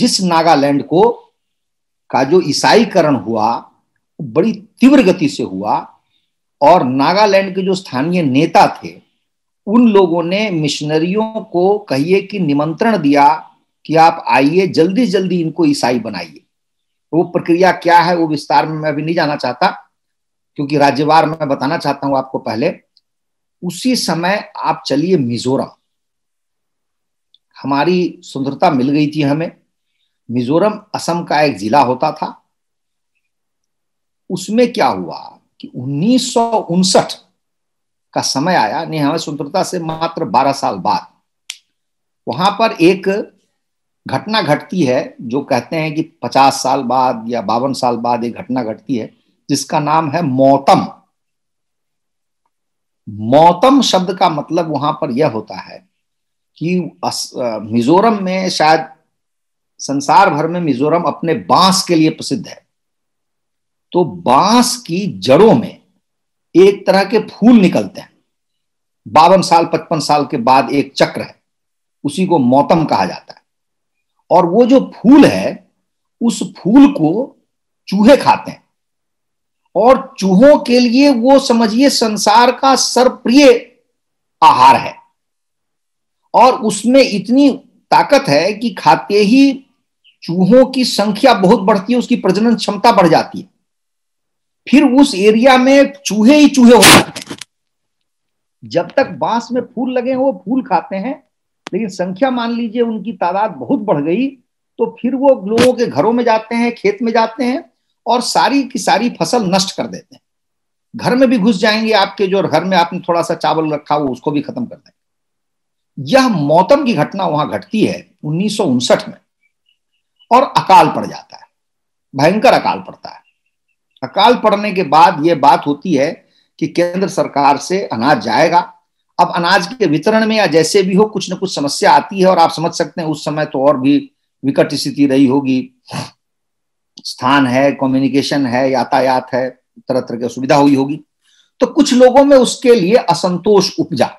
जिस नागालैंड को का जो ईसाईकरण हुआ बड़ी तीव्र गति से हुआ और नागालैंड के जो स्थानीय नेता थे उन लोगों ने मिशनरियों को कहिए कि निमंत्रण दिया कि आप आइए जल्दी जल्दी इनको ईसाई बनाइए वो प्रक्रिया क्या है वो विस्तार में मैं अभी नहीं जाना चाहता क्योंकि राज्यवार मैं बताना चाहता हूं आपको पहले उसी समय आप चलिए मिजोरम हमारी सुंदरता मिल गई थी हमें मिजोरम असम का एक जिला होता था उसमें क्या हुआ कि उन्नीस का समय आया हमें स्वतंत्रता से मात्र 12 साल बाद वहां पर एक घटना घटती है जो कहते हैं कि 50 साल बाद या बावन साल बाद एक घटना घटती है जिसका नाम है मौतम मौतम शब्द का मतलब वहां पर यह होता है कि मिजोरम में शायद संसार भर में मिजोरम अपने बांस के लिए प्रसिद्ध है तो बांस की जड़ों में एक तरह के फूल निकलते हैं बावन साल पचपन साल के बाद एक चक्र है उसी को मौतम कहा जाता है और वो जो फूल है उस फूल को चूहे खाते हैं और चूहों के लिए वो समझिए संसार का सर्वप्रिय आहार है और उसमें इतनी ताकत है कि खाते ही चूहों की संख्या बहुत बढ़ती है उसकी प्रजनन क्षमता बढ़ जाती है फिर उस एरिया में चूहे ही चूहे हो जाते हैं जब तक बांस में फूल लगे वो फूल खाते हैं लेकिन संख्या मान लीजिए उनकी तादाद बहुत बढ़ गई तो फिर वो लोगों के घरों में जाते हैं खेत में जाते हैं और सारी की सारी फसल नष्ट कर देते हैं घर में भी घुस जाएंगे आपके जो घर में आपने थोड़ा सा चावल रखा हो उसको भी खत्म कर देंगे यह मौतम की घटना वहां घटती है उन्नीस में और अकाल पड़ जाता है भयंकर अकाल पड़ता है अकाल पड़ने के बाद ये बात होती है कि केंद्र सरकार से अनाज जाएगा अब अनाज के वितरण में या जैसे भी हो कुछ ना कुछ समस्या आती है और आप समझ सकते हैं उस समय तो और भी विकट स्थिति रही होगी स्थान है कम्युनिकेशन है यातायात है तरह तरह की सुविधा हुई होगी तो कुछ लोगों में उसके लिए असंतोष उपजा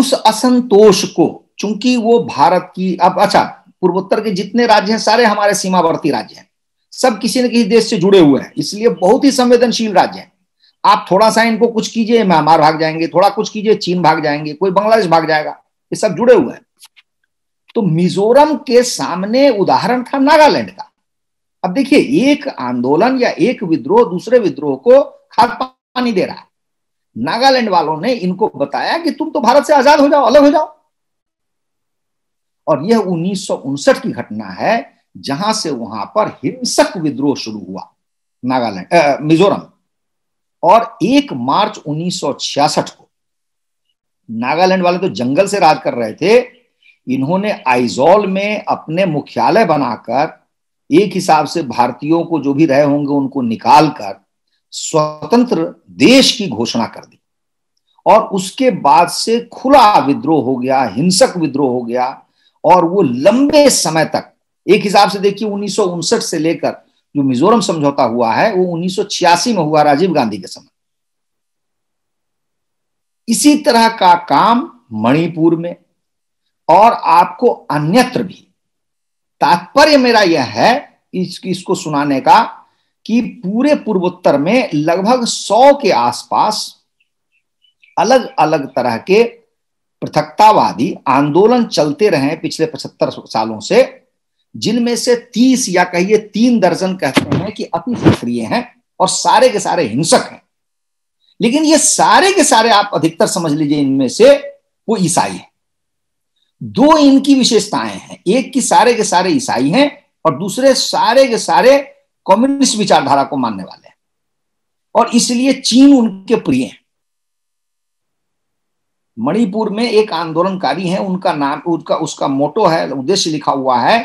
उस असंतोष को चूंकि वो भारत की अब अच्छा पूर्वोत्तर के जितने राज्य हैं सारे हमारे सीमावर्ती राज्य हैं सब किसी न किसी देश से जुड़े हुए हैं इसलिए बहुत ही संवेदनशील राज्य है आप थोड़ा सा इनको कुछ कीजिए म्यांमार भाग जाएंगे थोड़ा कुछ कीजिए चीन भाग जाएंगे कोई बांग्लादेश भाग जाएगा ये सब जुड़े हुए हैं तो मिजोरम के सामने उदाहरण था नागालैंड का अब देखिए एक आंदोलन या एक विद्रोह दूसरे विद्रोह को खाद पानी दे रहा है नागालैंड वालों ने इनको बताया कि तुम तो भारत से आजाद हो जाओ अलग हो जाओ और यह उन्नीस की घटना है जहां से वहां पर हिंसक विद्रोह शुरू हुआ नागालैंड मिजोरम और एक मार्च 1966 को नागालैंड वाले तो जंगल से राज कर रहे थे इन्होंने आइजोल में अपने मुख्यालय बनाकर एक हिसाब से भारतीयों को जो भी रहे होंगे उनको निकालकर स्वतंत्र देश की घोषणा कर दी और उसके बाद से खुला विद्रोह हो गया हिंसक विद्रोह हो गया और वो लंबे समय तक एक हिसाब से देखिए उन्नीस से लेकर जो मिजोरम समझौता हुआ है वो उन्नीस में हुआ राजीव गांधी के समय इसी तरह का काम मणिपुर में और आपको अन्यत्र भी तात्पर्य मेरा यह है इस, इसको सुनाने का कि पूरे पूर्वोत्तर में लगभग सौ के आसपास अलग अलग तरह के पृथकतावादी आंदोलन चलते रहे पिछले पचहत्तर सालों से जिनमें से तीस या कहिए तीन दर्जन कहते हैं कि अति सक्रिय हैं और सारे के सारे हिंसक हैं लेकिन ये सारे के सारे आप अधिकतर समझ लीजिए इनमें से वो ईसाई है दो इनकी विशेषताएं हैं एक की सारे के सारे ईसाई हैं और दूसरे सारे के सारे कम्युनिस्ट विचारधारा को मानने वाले हैं और इसलिए चीन उनके प्रिय हैं मणिपुर में एक आंदोलनकारी है उनका नाम उनका उसका मोटो है उद्देश्य लिखा हुआ है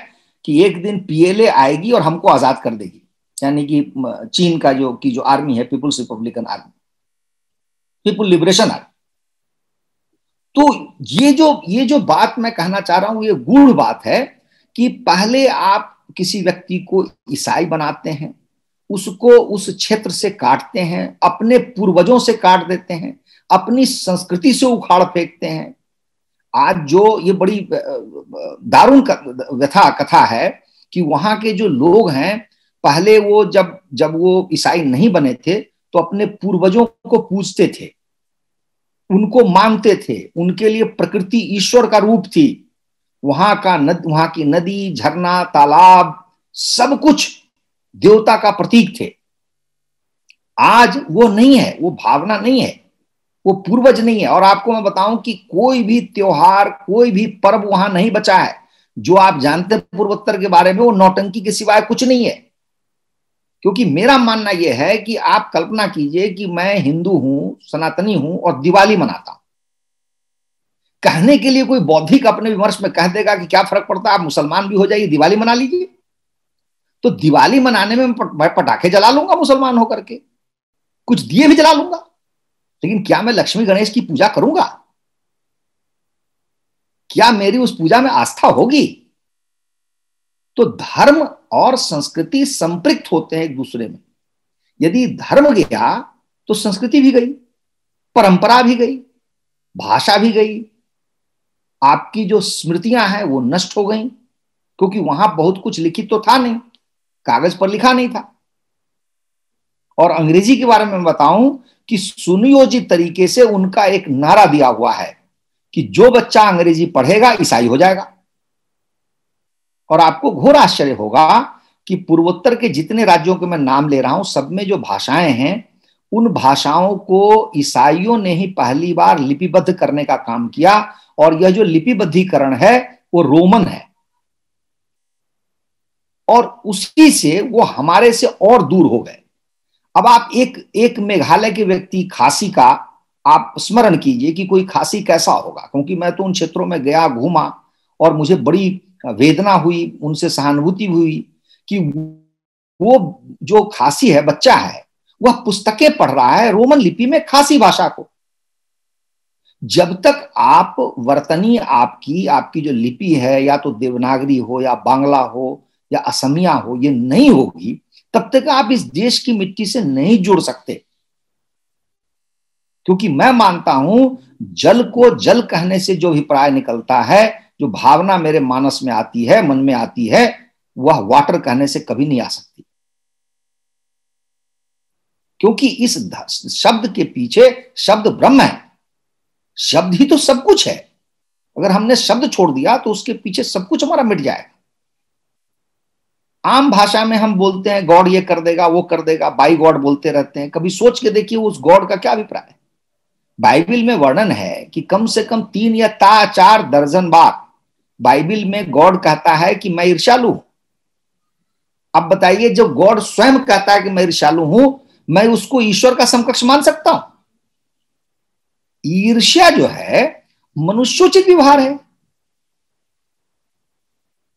कि एक दिन पीएलए आएगी और हमको आजाद कर देगी यानी कि चीन का जो की जो आर्मी है people's republican army people liberation army तो ये जो ये जो बात मैं कहना चाह रहा हूं ये गूढ़ बात है कि पहले आप किसी व्यक्ति को ईसाई बनाते हैं उसको उस क्षेत्र से काटते हैं अपने पूर्वजों से काट देते हैं अपनी संस्कृति से उखाड़ फेंकते हैं आज जो ये बड़ी दारुण व्यथा कथा है कि वहां के जो लोग हैं पहले वो जब जब वो ईसाई नहीं बने थे तो अपने पूर्वजों को पूजते थे उनको मानते थे उनके लिए प्रकृति ईश्वर का रूप थी वहां का नद वहां की नदी झरना तालाब सब कुछ देवता का प्रतीक थे आज वो नहीं है वो भावना नहीं है वो पूर्वज नहीं है और आपको मैं बताऊं कि कोई भी त्योहार कोई भी पर्व वहां नहीं बचा है जो आप जानते हैं पूर्वोत्तर के बारे में वो नौटंकी के सिवाय कुछ नहीं है क्योंकि मेरा मानना यह है कि आप कल्पना कीजिए कि मैं हिंदू हूं सनातनी हूं और दिवाली मनाता हूं कहने के लिए कोई बौद्धिक अपने विमर्श में कह देगा कि क्या फर्क पड़ता है आप मुसलमान भी हो जाइए दिवाली मना लीजिए तो दिवाली मनाने में मैं पटाखे जला लूंगा मुसलमान होकर के कुछ दिए भी जला लूंगा लेकिन क्या मैं लक्ष्मी गणेश की पूजा करूंगा क्या मेरी उस पूजा में आस्था होगी तो धर्म और संस्कृति संपृक्त होते हैं एक दूसरे में यदि धर्म गया तो संस्कृति भी गई परंपरा भी गई भाषा भी गई आपकी जो स्मृतियां हैं वो नष्ट हो गई क्योंकि वहां बहुत कुछ लिखित तो था नहीं कागज पर लिखा नहीं था और अंग्रेजी के बारे में बताऊं कि सुनियोजित तरीके से उनका एक नारा दिया हुआ है कि जो बच्चा अंग्रेजी पढ़ेगा ईसाई हो जाएगा और आपको घोर आश्चर्य होगा कि पूर्वोत्तर के जितने राज्यों के मैं नाम ले रहा हूं सब में जो भाषाएं हैं उन भाषाओं को ईसाइयों ने ही पहली बार लिपिबद्ध करने का काम किया और यह जो लिपिबद्धीकरण है वो रोमन है और उसी से वो हमारे से और दूर हो गए अब आप एक एक मेघालय के व्यक्ति खासी का आप स्मरण कीजिए कि कोई खासी कैसा होगा क्योंकि मैं तो उन क्षेत्रों में गया घूमा और मुझे बड़ी वेदना हुई उनसे सहानुभूति हुई कि वो जो खासी है बच्चा है वह पुस्तकें पढ़ रहा है रोमन लिपि में खासी भाषा को जब तक आप वर्तनी आपकी आपकी जो लिपि है या तो देवनागरी हो या बांग्ला हो या असमिया हो ये नहीं होगी तब तक आप इस देश की मिट्टी से नहीं जुड़ सकते क्योंकि मैं मानता हूं जल को जल कहने से जो अभिप्राय निकलता है जो भावना मेरे मानस में आती है मन में आती है वह वाटर कहने से कभी नहीं आ सकती क्योंकि इस शब्द के पीछे शब्द ब्रह्म है शब्द ही तो सब कुछ है अगर हमने शब्द छोड़ दिया तो उसके पीछे सब कुछ हमारा मिट जाएगा आम भाषा में हम बोलते हैं गॉड ये कर देगा वो कर देगा बाई गॉड बोलते रहते हैं कभी सोच के देखिए उस गॉड का क्या अभिप्राय है बाइबिल में वर्णन है कि कम से कम तीन या ता चार दर्जन बार बाइबिल में गॉड कहता है कि मैं ईर्षालु हूं अब बताइए जब गॉड स्वयं कहता है कि मैं ईर्षालु हूं मैं उसको ईश्वर का समकक्ष मान सकता हूं ईर्ष्या जो है मनुष्योचित व्यवहार है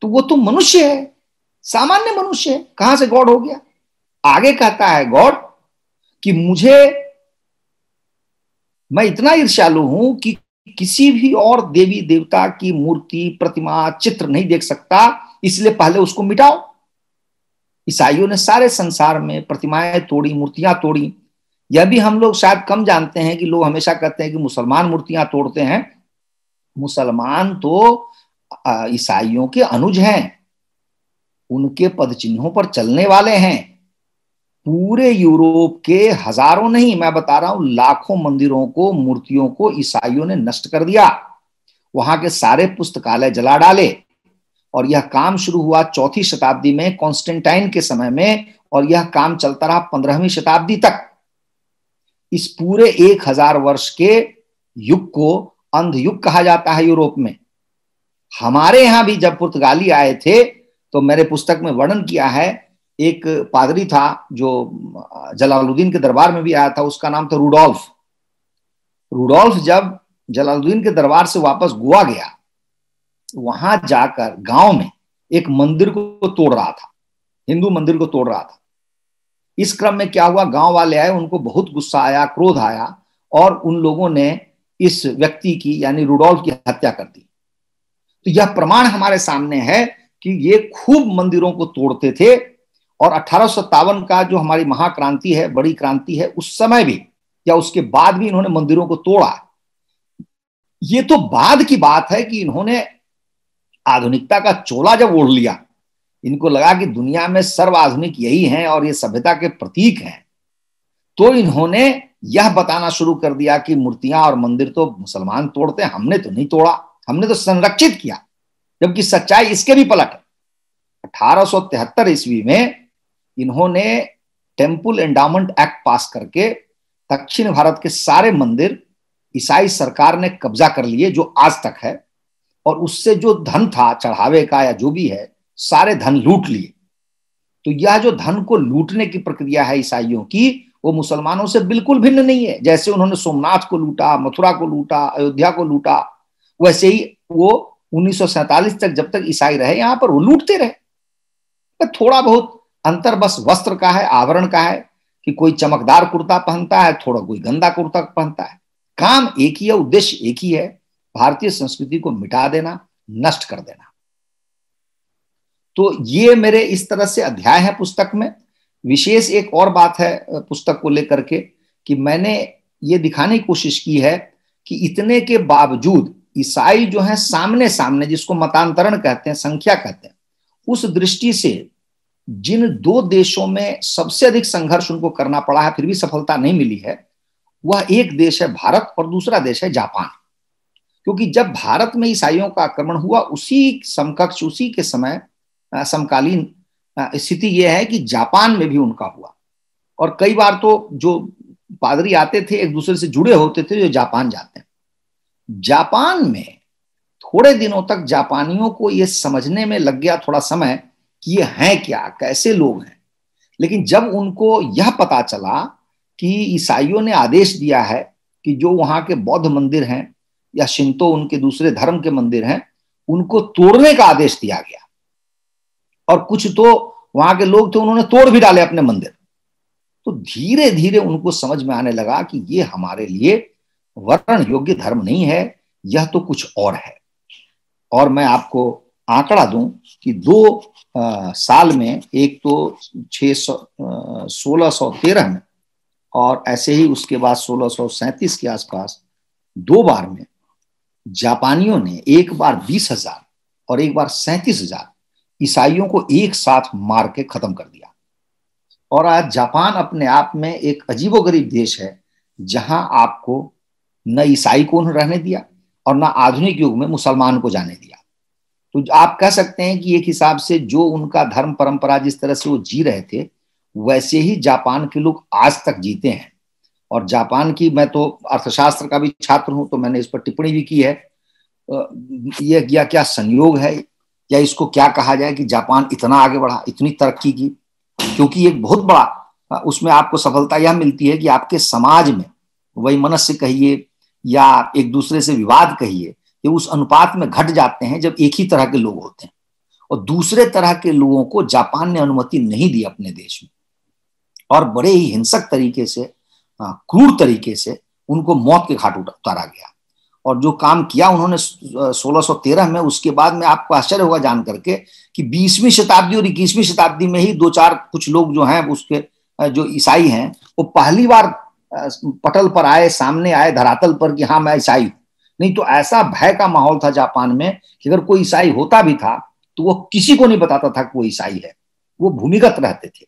तो वो तो मनुष्य है सामान्य मनुष्य कहां से गॉड हो गया आगे कहता है गॉड कि मुझे मैं इतना ईर्ष्यालु हूं कि किसी भी और देवी देवता की मूर्ति प्रतिमा चित्र नहीं देख सकता इसलिए पहले उसको मिटाओ ईसाइयों ने सारे संसार में प्रतिमाएं तोड़ी मूर्तियां तोड़ी यह भी हम लोग शायद कम जानते हैं कि लोग हमेशा कहते हैं कि मुसलमान मूर्तियां तोड़ते हैं मुसलमान तो ईसाइयों के अनुज हैं उनके पद चिन्हों पर चलने वाले हैं पूरे यूरोप के हजारों नहीं मैं बता रहा हूं लाखों मंदिरों को मूर्तियों को ईसाइयों ने नष्ट कर दिया वहां के सारे पुस्तकालय जला डाले और यह काम शुरू हुआ चौथी शताब्दी में कॉन्स्टेंटाइन के समय में और यह काम चलता रहा पंद्रहवीं शताब्दी तक इस पूरे एक हजार वर्ष के युग को अंधयुग कहा जाता है यूरोप में हमारे यहां भी जब पुर्तगाली आए थे तो मैंने पुस्तक में वर्णन किया है एक पादरी था जो जलालुद्दीन के दरबार में भी आया था उसका नाम था रूडोल्फ रूडोल्फ जब जलालुद्दीन के दरबार से वापस गोवा गया वहां जाकर गांव में एक मंदिर को तोड़ रहा था हिंदू मंदिर को तोड़ रहा था इस क्रम में क्या हुआ गांव वाले आए उनको बहुत गुस्सा आया क्रोध आया और उन लोगों ने इस व्यक्ति की यानी रूडोल्फ की हत्या कर दी तो यह प्रमाण हमारे सामने है कि ये खूब मंदिरों को तोड़ते थे और अठारह का जो हमारी महाक्रांति है बड़ी क्रांति है उस समय भी या उसके बाद भी इन्होंने मंदिरों को तोड़ा ये तो बाद की बात है कि इन्होंने आधुनिकता का चोला जब ओढ़ लिया इनको लगा कि दुनिया में सर्व आधुनिक यही है और ये सभ्यता के प्रतीक हैं तो इन्होंने यह बताना शुरू कर दिया कि मूर्तियां और मंदिर तो मुसलमान तोड़ते हैं हमने तो नहीं तोड़ा हमने तो संरक्षित किया जबकि सच्चाई इसके भी पलट है अठारह ईस्वी में इन्होंने टेम्पल एंडाउमेंट एक्ट पास करके दक्षिण भारत के सारे मंदिर ईसाई सरकार ने कब्जा कर लिए जो आज तक है और उससे जो धन था चढ़ावे का या जो भी है सारे धन लूट लिए तो यह जो धन को लूटने की प्रक्रिया है ईसाइयों की वो मुसलमानों से बिल्कुल भिन्न नहीं है जैसे उन्होंने सोमनाथ को लूटा मथुरा को लूटा अयोध्या को लूटा वैसे ही वो उन्नीस तक जब तक ईसाई रहे यहां पर वो लूटते रहे थोड़ा बहुत अंतर बस वस्त्र का है आवरण का है कि कोई चमकदार कुर्ता पहनता है थोड़ा कोई गंदा कुर्ता पहनता है काम एक ही है उद्देश्य एक ही है भारतीय संस्कृति को मिटा देना नष्ट कर देना तो ये मेरे इस तरह से अध्याय है पुस्तक में विशेष एक और बात है पुस्तक को लेकर के कि मैंने ये दिखाने की कोशिश की है कि इतने के बावजूद ईसाई जो है सामने सामने जिसको मतांतरण कहते हैं संख्या कहते हैं उस दृष्टि से जिन दो देशों में सबसे अधिक संघर्ष उनको करना पड़ा है फिर भी सफलता नहीं मिली है वह एक देश है भारत और दूसरा देश है जापान क्योंकि जब भारत में ईसाइयों का आक्रमण हुआ उसी समकक्ष उसी के समय समकालीन स्थिति यह है कि जापान में भी उनका हुआ और कई बार तो जो पादरी आते थे एक दूसरे से जुड़े होते थे जो जापान जाते हैं जापान में थोड़े दिनों तक जापानियों को यह समझने में लग गया थोड़ा समय कि ये हैं क्या कैसे लोग हैं लेकिन जब उनको यह पता चला कि ईसाइयों ने आदेश दिया है कि जो वहां के बौद्ध मंदिर हैं या शिंतो उनके दूसरे धर्म के मंदिर हैं उनको तोड़ने का आदेश दिया गया और कुछ तो वहां के लोग थे उन्होंने तोड़ भी डाले अपने मंदिर तो धीरे धीरे उनको समझ में आने लगा कि ये हमारे लिए वर्ण योग्य धर्म नहीं है यह तो कुछ और है और मैं आपको आंकड़ा दूं कि दो आ, साल में एक तो छह सौ सोलह सौ तेरह में और ऐसे ही उसके बाद सोलह सौ सैंतीस के आसपास दो बार में जापानियों ने एक बार बीस हजार और एक बार सैंतीस हजार ईसाइयों को एक साथ मार के खत्म कर दिया और आज जापान अपने आप में एक अजीबोगरीब देश है जहां आपको न ईसाई को उन्होंने रहने दिया और न आधुनिक युग में मुसलमान को जाने दिया तो आप कह सकते हैं कि एक हिसाब से जो उनका धर्म परंपरा जिस तरह से वो जी रहे थे वैसे ही जापान के लोग आज तक जीते हैं और जापान की मैं तो अर्थशास्त्र का भी छात्र हूं तो मैंने इस पर टिप्पणी भी की है यह क्या क्या संयोग है या इसको क्या कहा जाए कि जापान इतना आगे बढ़ा इतनी तरक्की की क्योंकि एक बहुत बड़ा उसमें आपको सफलता यह मिलती है कि आपके समाज में वही मनस्य कहिए या एक दूसरे से विवाद कहिए ये उस अनुपात में घट जाते हैं जब एक ही तरह के लोग होते हैं और दूसरे तरह के लोगों को जापान ने अनुमति नहीं दी अपने देश में और बड़े ही हिंसक तरीके से क्रूर तरीके से उनको मौत के घाट उतारा गया और जो काम किया उन्होंने 1613 में उसके बाद में आपको आश्चर्य होगा जान करके कि 20वीं शताब्दी और 21वीं शताब्दी में ही दो चार कुछ लोग जो हैं उसके जो ईसाई हैं वो पहली बार पटल पर आए सामने आए धरातल पर कि हाँ मैं ईसाई नहीं तो ऐसा भय का माहौल था जापान में कि अगर कोई ईसाई होता भी था तो वो किसी को नहीं बताता था कि वो ईसाई है वो भूमिगत रहते थे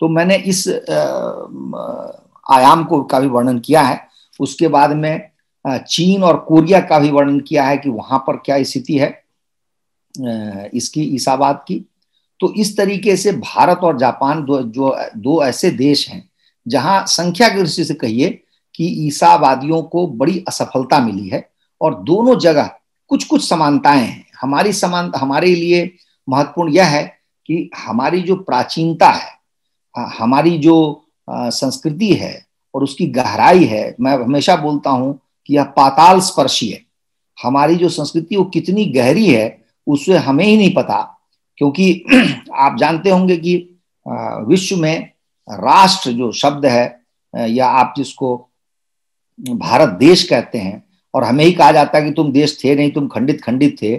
तो मैंने इस आयाम को का भी वर्णन किया है उसके बाद में चीन और कोरिया का भी वर्णन किया है कि वहां पर क्या स्थिति है इसकी ईसावाद की तो इस तरीके से भारत और जापान दो जो दो ऐसे देश हैं जहां संख्या की दृष्टि से कहिए कि ईसावादियों को बड़ी असफलता मिली है और दोनों जगह कुछ कुछ समानताएं हैं हमारी समान हमारे लिए महत्वपूर्ण यह है कि हमारी जो प्राचीनता है हमारी जो संस्कृति है और उसकी गहराई है मैं हमेशा बोलता हूं कि यह पाताल स्पर्शी है हमारी जो संस्कृति वो कितनी गहरी है उससे हमें ही नहीं पता क्योंकि आप जानते होंगे कि विश्व में राष्ट्र जो शब्द है या आप जिसको भारत देश कहते हैं और हमें ही कहा जाता है कि तुम देश थे नहीं तुम खंडित खंडित थे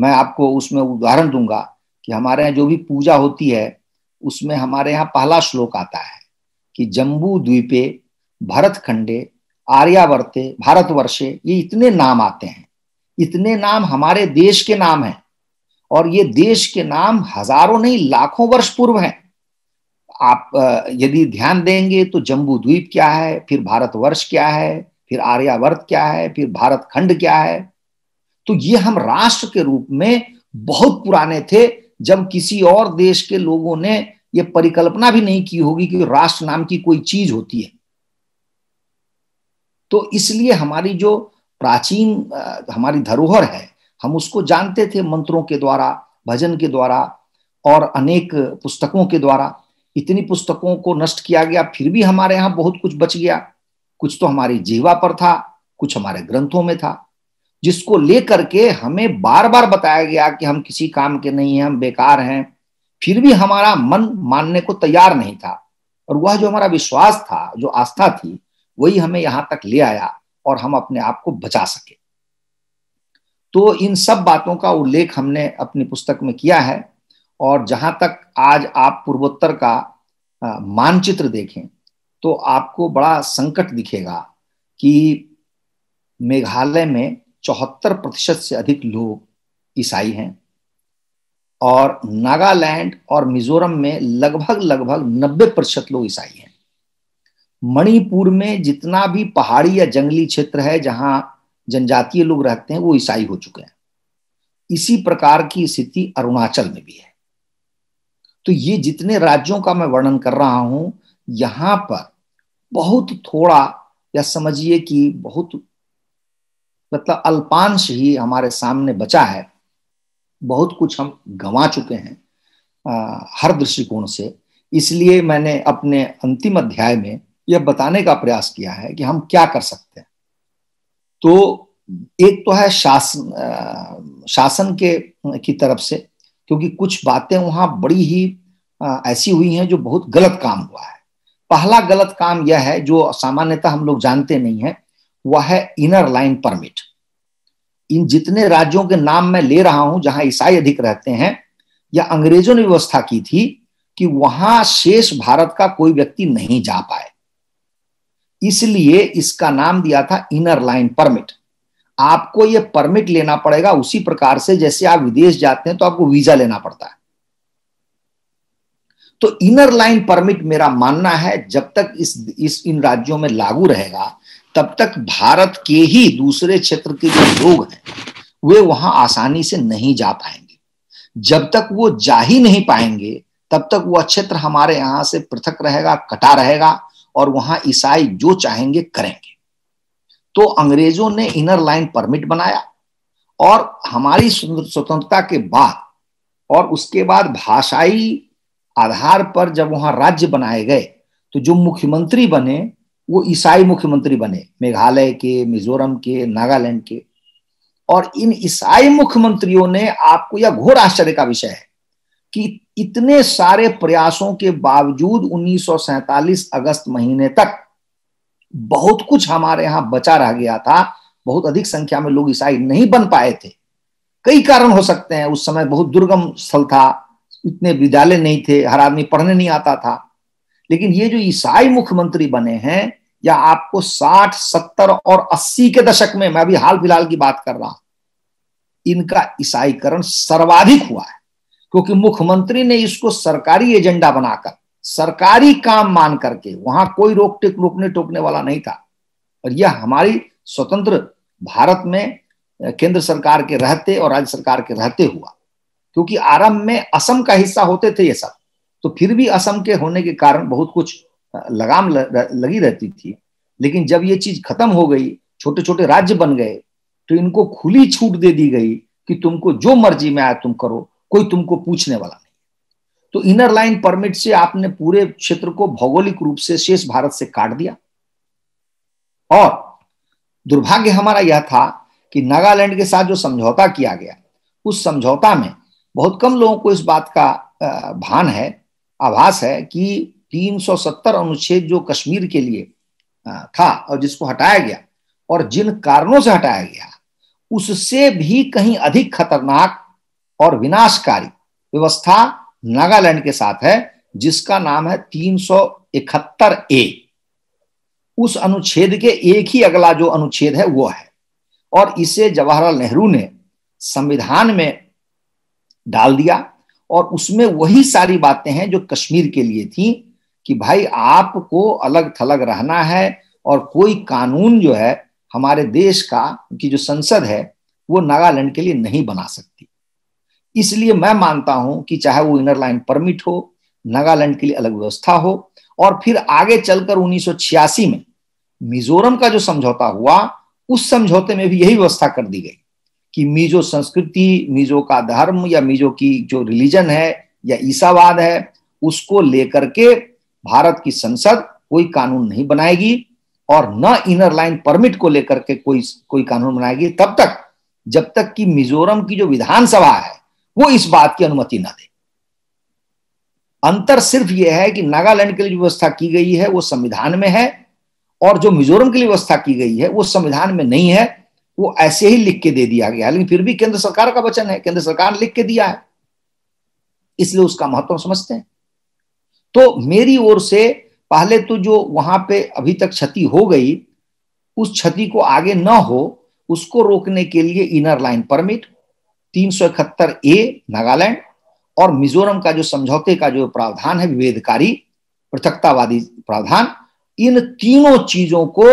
मैं आपको उसमें उदाहरण दूंगा कि हमारे यहाँ जो भी पूजा होती है उसमें हमारे यहाँ पहला श्लोक आता है कि जम्बू द्वीपे भरत खंडे आर्यावर्ते भारतवर्षे ये इतने नाम आते हैं इतने नाम हमारे देश के नाम हैं और ये देश के नाम हजारों नहीं लाखों वर्ष पूर्व हैं आप यदि ध्यान देंगे तो जम्बू द्वीप क्या है फिर भारतवर्ष क्या है फिर आर्यावर्त क्या है फिर भारत खंड क्या है तो ये हम राष्ट्र के रूप में बहुत पुराने थे जब किसी और देश के लोगों ने यह परिकल्पना भी नहीं की होगी कि राष्ट्र नाम की कोई चीज होती है तो इसलिए हमारी जो प्राचीन हमारी धरोहर है हम उसको जानते थे मंत्रों के द्वारा भजन के द्वारा और अनेक पुस्तकों के द्वारा इतनी पुस्तकों को नष्ट किया गया फिर भी हमारे यहाँ बहुत कुछ बच गया कुछ तो हमारी जीवा पर था कुछ हमारे ग्रंथों में था जिसको लेकर के हमें बार बार बताया गया कि हम किसी काम के नहीं हैं हम बेकार हैं फिर भी हमारा मन मानने को तैयार नहीं था और वह जो हमारा विश्वास था जो आस्था थी वही हमें यहां तक ले आया और हम अपने आप को बचा सके तो इन सब बातों का उल्लेख हमने अपनी पुस्तक में किया है और जहां तक आज आप पूर्वोत्तर का मानचित्र देखें तो आपको बड़ा संकट दिखेगा कि मेघालय में चौहत्तर प्रतिशत से अधिक लोग ईसाई हैं और नागालैंड और मिजोरम में लगभग लगभग 90 प्रतिशत लोग ईसाई हैं मणिपुर में जितना भी पहाड़ी या जंगली क्षेत्र है जहां जनजातीय लोग रहते हैं वो ईसाई हो चुके हैं इसी प्रकार की स्थिति अरुणाचल में भी है तो ये जितने राज्यों का मैं वर्णन कर रहा हूं यहां पर बहुत थोड़ा या समझिए कि बहुत मतलब अल्पांश ही हमारे सामने बचा है बहुत कुछ हम गंवा चुके हैं आ, हर दृष्टिकोण से इसलिए मैंने अपने अंतिम अध्याय में यह बताने का प्रयास किया है कि हम क्या कर सकते हैं तो एक तो है शासन शासन के की तरफ से क्योंकि कुछ बातें वहां बड़ी ही आ, ऐसी हुई हैं जो बहुत गलत काम हुआ है पहला गलत काम यह है जो सामान्यतः हम लोग जानते नहीं है वह है इनर लाइन परमिट इन जितने राज्यों के नाम मैं ले रहा हूं जहां ईसाई अधिक रहते हैं या अंग्रेजों ने व्यवस्था की थी कि वहां शेष भारत का कोई व्यक्ति नहीं जा पाए इसलिए इसका नाम दिया था इनर लाइन परमिट आपको ये परमिट लेना पड़ेगा उसी प्रकार से जैसे आप विदेश जाते हैं तो आपको वीजा लेना पड़ता है तो इनर लाइन परमिट मेरा मानना है जब तक इस इस इन राज्यों में लागू रहेगा तब तक भारत के ही दूसरे क्षेत्र के जो लोग हैं वे वहां आसानी से नहीं जा पाएंगे जब तक वो जा ही नहीं पाएंगे तब तक वह क्षेत्र हमारे यहां से पृथक रहेगा कटा रहेगा और वहां ईसाई जो चाहेंगे करेंगे तो अंग्रेजों ने इनर लाइन परमिट बनाया और हमारी स्वतंत्रता के बाद और उसके बाद भाषाई आधार पर जब वहां राज्य बनाए गए तो जो मुख्यमंत्री बने वो ईसाई मुख्यमंत्री बने मेघालय के मिजोरम के नागालैंड के और इन ईसाई मुख्यमंत्रियों ने आपको यह घोर आश्चर्य का विषय है कि इतने सारे प्रयासों के बावजूद उन्नीस अगस्त महीने तक बहुत कुछ हमारे यहां बचा रह गया था बहुत अधिक संख्या में लोग ईसाई नहीं बन पाए थे कई कारण हो सकते हैं उस समय बहुत दुर्गम स्थल था इतने विद्यालय नहीं थे हर आदमी पढ़ने नहीं आता था लेकिन ये जो ईसाई मुख्यमंत्री बने हैं या आपको 60, 70 और 80 के दशक में मैं अभी हाल फिलहाल की बात कर रहा हूं इनका ईसाईकरण सर्वाधिक हुआ है क्योंकि मुख्यमंत्री ने इसको सरकारी एजेंडा बनाकर सरकारी काम मान करके वहां कोई रोक टिक रोकने टोकने वाला नहीं था और यह हमारी स्वतंत्र भारत में केंद्र सरकार के रहते और राज्य सरकार के रहते हुआ क्योंकि आरंभ में असम का हिस्सा होते थे ये सब तो फिर भी असम के होने के कारण बहुत कुछ लगाम लगी रहती थी लेकिन जब ये चीज खत्म हो गई छोटे छोटे राज्य बन गए तो इनको खुली छूट दे दी गई कि तुमको जो मर्जी में आया तुम करो कोई तुमको पूछने वाला नहीं तो इनर लाइन परमिट से आपने पूरे क्षेत्र को भौगोलिक रूप से शेष भारत से काट दिया और दुर्भाग्य हमारा यह था कि नागालैंड के साथ जो समझौता किया गया उस समझौता में बहुत कम लोगों को इस बात का भान है आभास है कि 370 अनुच्छेद जो कश्मीर के लिए था और जिसको हटाया गया और जिन कारणों से हटाया गया उससे भी कहीं अधिक खतरनाक और विनाशकारी व्यवस्था नागालैंड के साथ है जिसका नाम है तीन ए उस अनुच्छेद के एक ही अगला जो अनुच्छेद है वो है और इसे जवाहरलाल नेहरू ने संविधान में डाल दिया और उसमें वही सारी बातें हैं जो कश्मीर के लिए थी कि भाई आपको अलग थलग रहना है और कोई कानून जो है हमारे देश का की जो संसद है वो नागालैंड के लिए नहीं बना सकती इसलिए मैं मानता हूं कि चाहे वो इनर लाइन परमिट हो नागालैंड के लिए अलग व्यवस्था हो और फिर आगे चलकर उन्नीस में मिजोरम का जो समझौता हुआ उस समझौते में भी यही व्यवस्था कर दी गई कि मिजो संस्कृति मिजो का धर्म या मिजो की जो रिलीजन है या ईसावाद है उसको लेकर के भारत की संसद कोई कानून नहीं बनाएगी और न इनर लाइन परमिट को लेकर के कोई कोई कानून बनाएगी तब तक जब तक कि मिजोरम की जो विधानसभा है वो इस बात की अनुमति ना दे अंतर सिर्फ यह है कि नागालैंड के लिए व्यवस्था की गई है वो संविधान में है और जो मिजोरम के लिए व्यवस्था की गई है वो संविधान में नहीं है वो ऐसे ही लिख के दे दिया गया लेकिन फिर भी केंद्र सरकार का वचन है केंद्र सरकार ने लिख के दिया है इसलिए उसका महत्व समझते हैं तो मेरी ओर से पहले तो जो वहां पे अभी तक क्षति हो गई उस क्षति को आगे ना हो उसको रोकने के लिए इनर लाइन परमिट तीन सौ इकहत्तर ए नागालैंड और मिजोरम का जो समझौते का जो प्रावधान है विभेदकारी पृथकतावादी प्रावधान इन तीनों चीजों को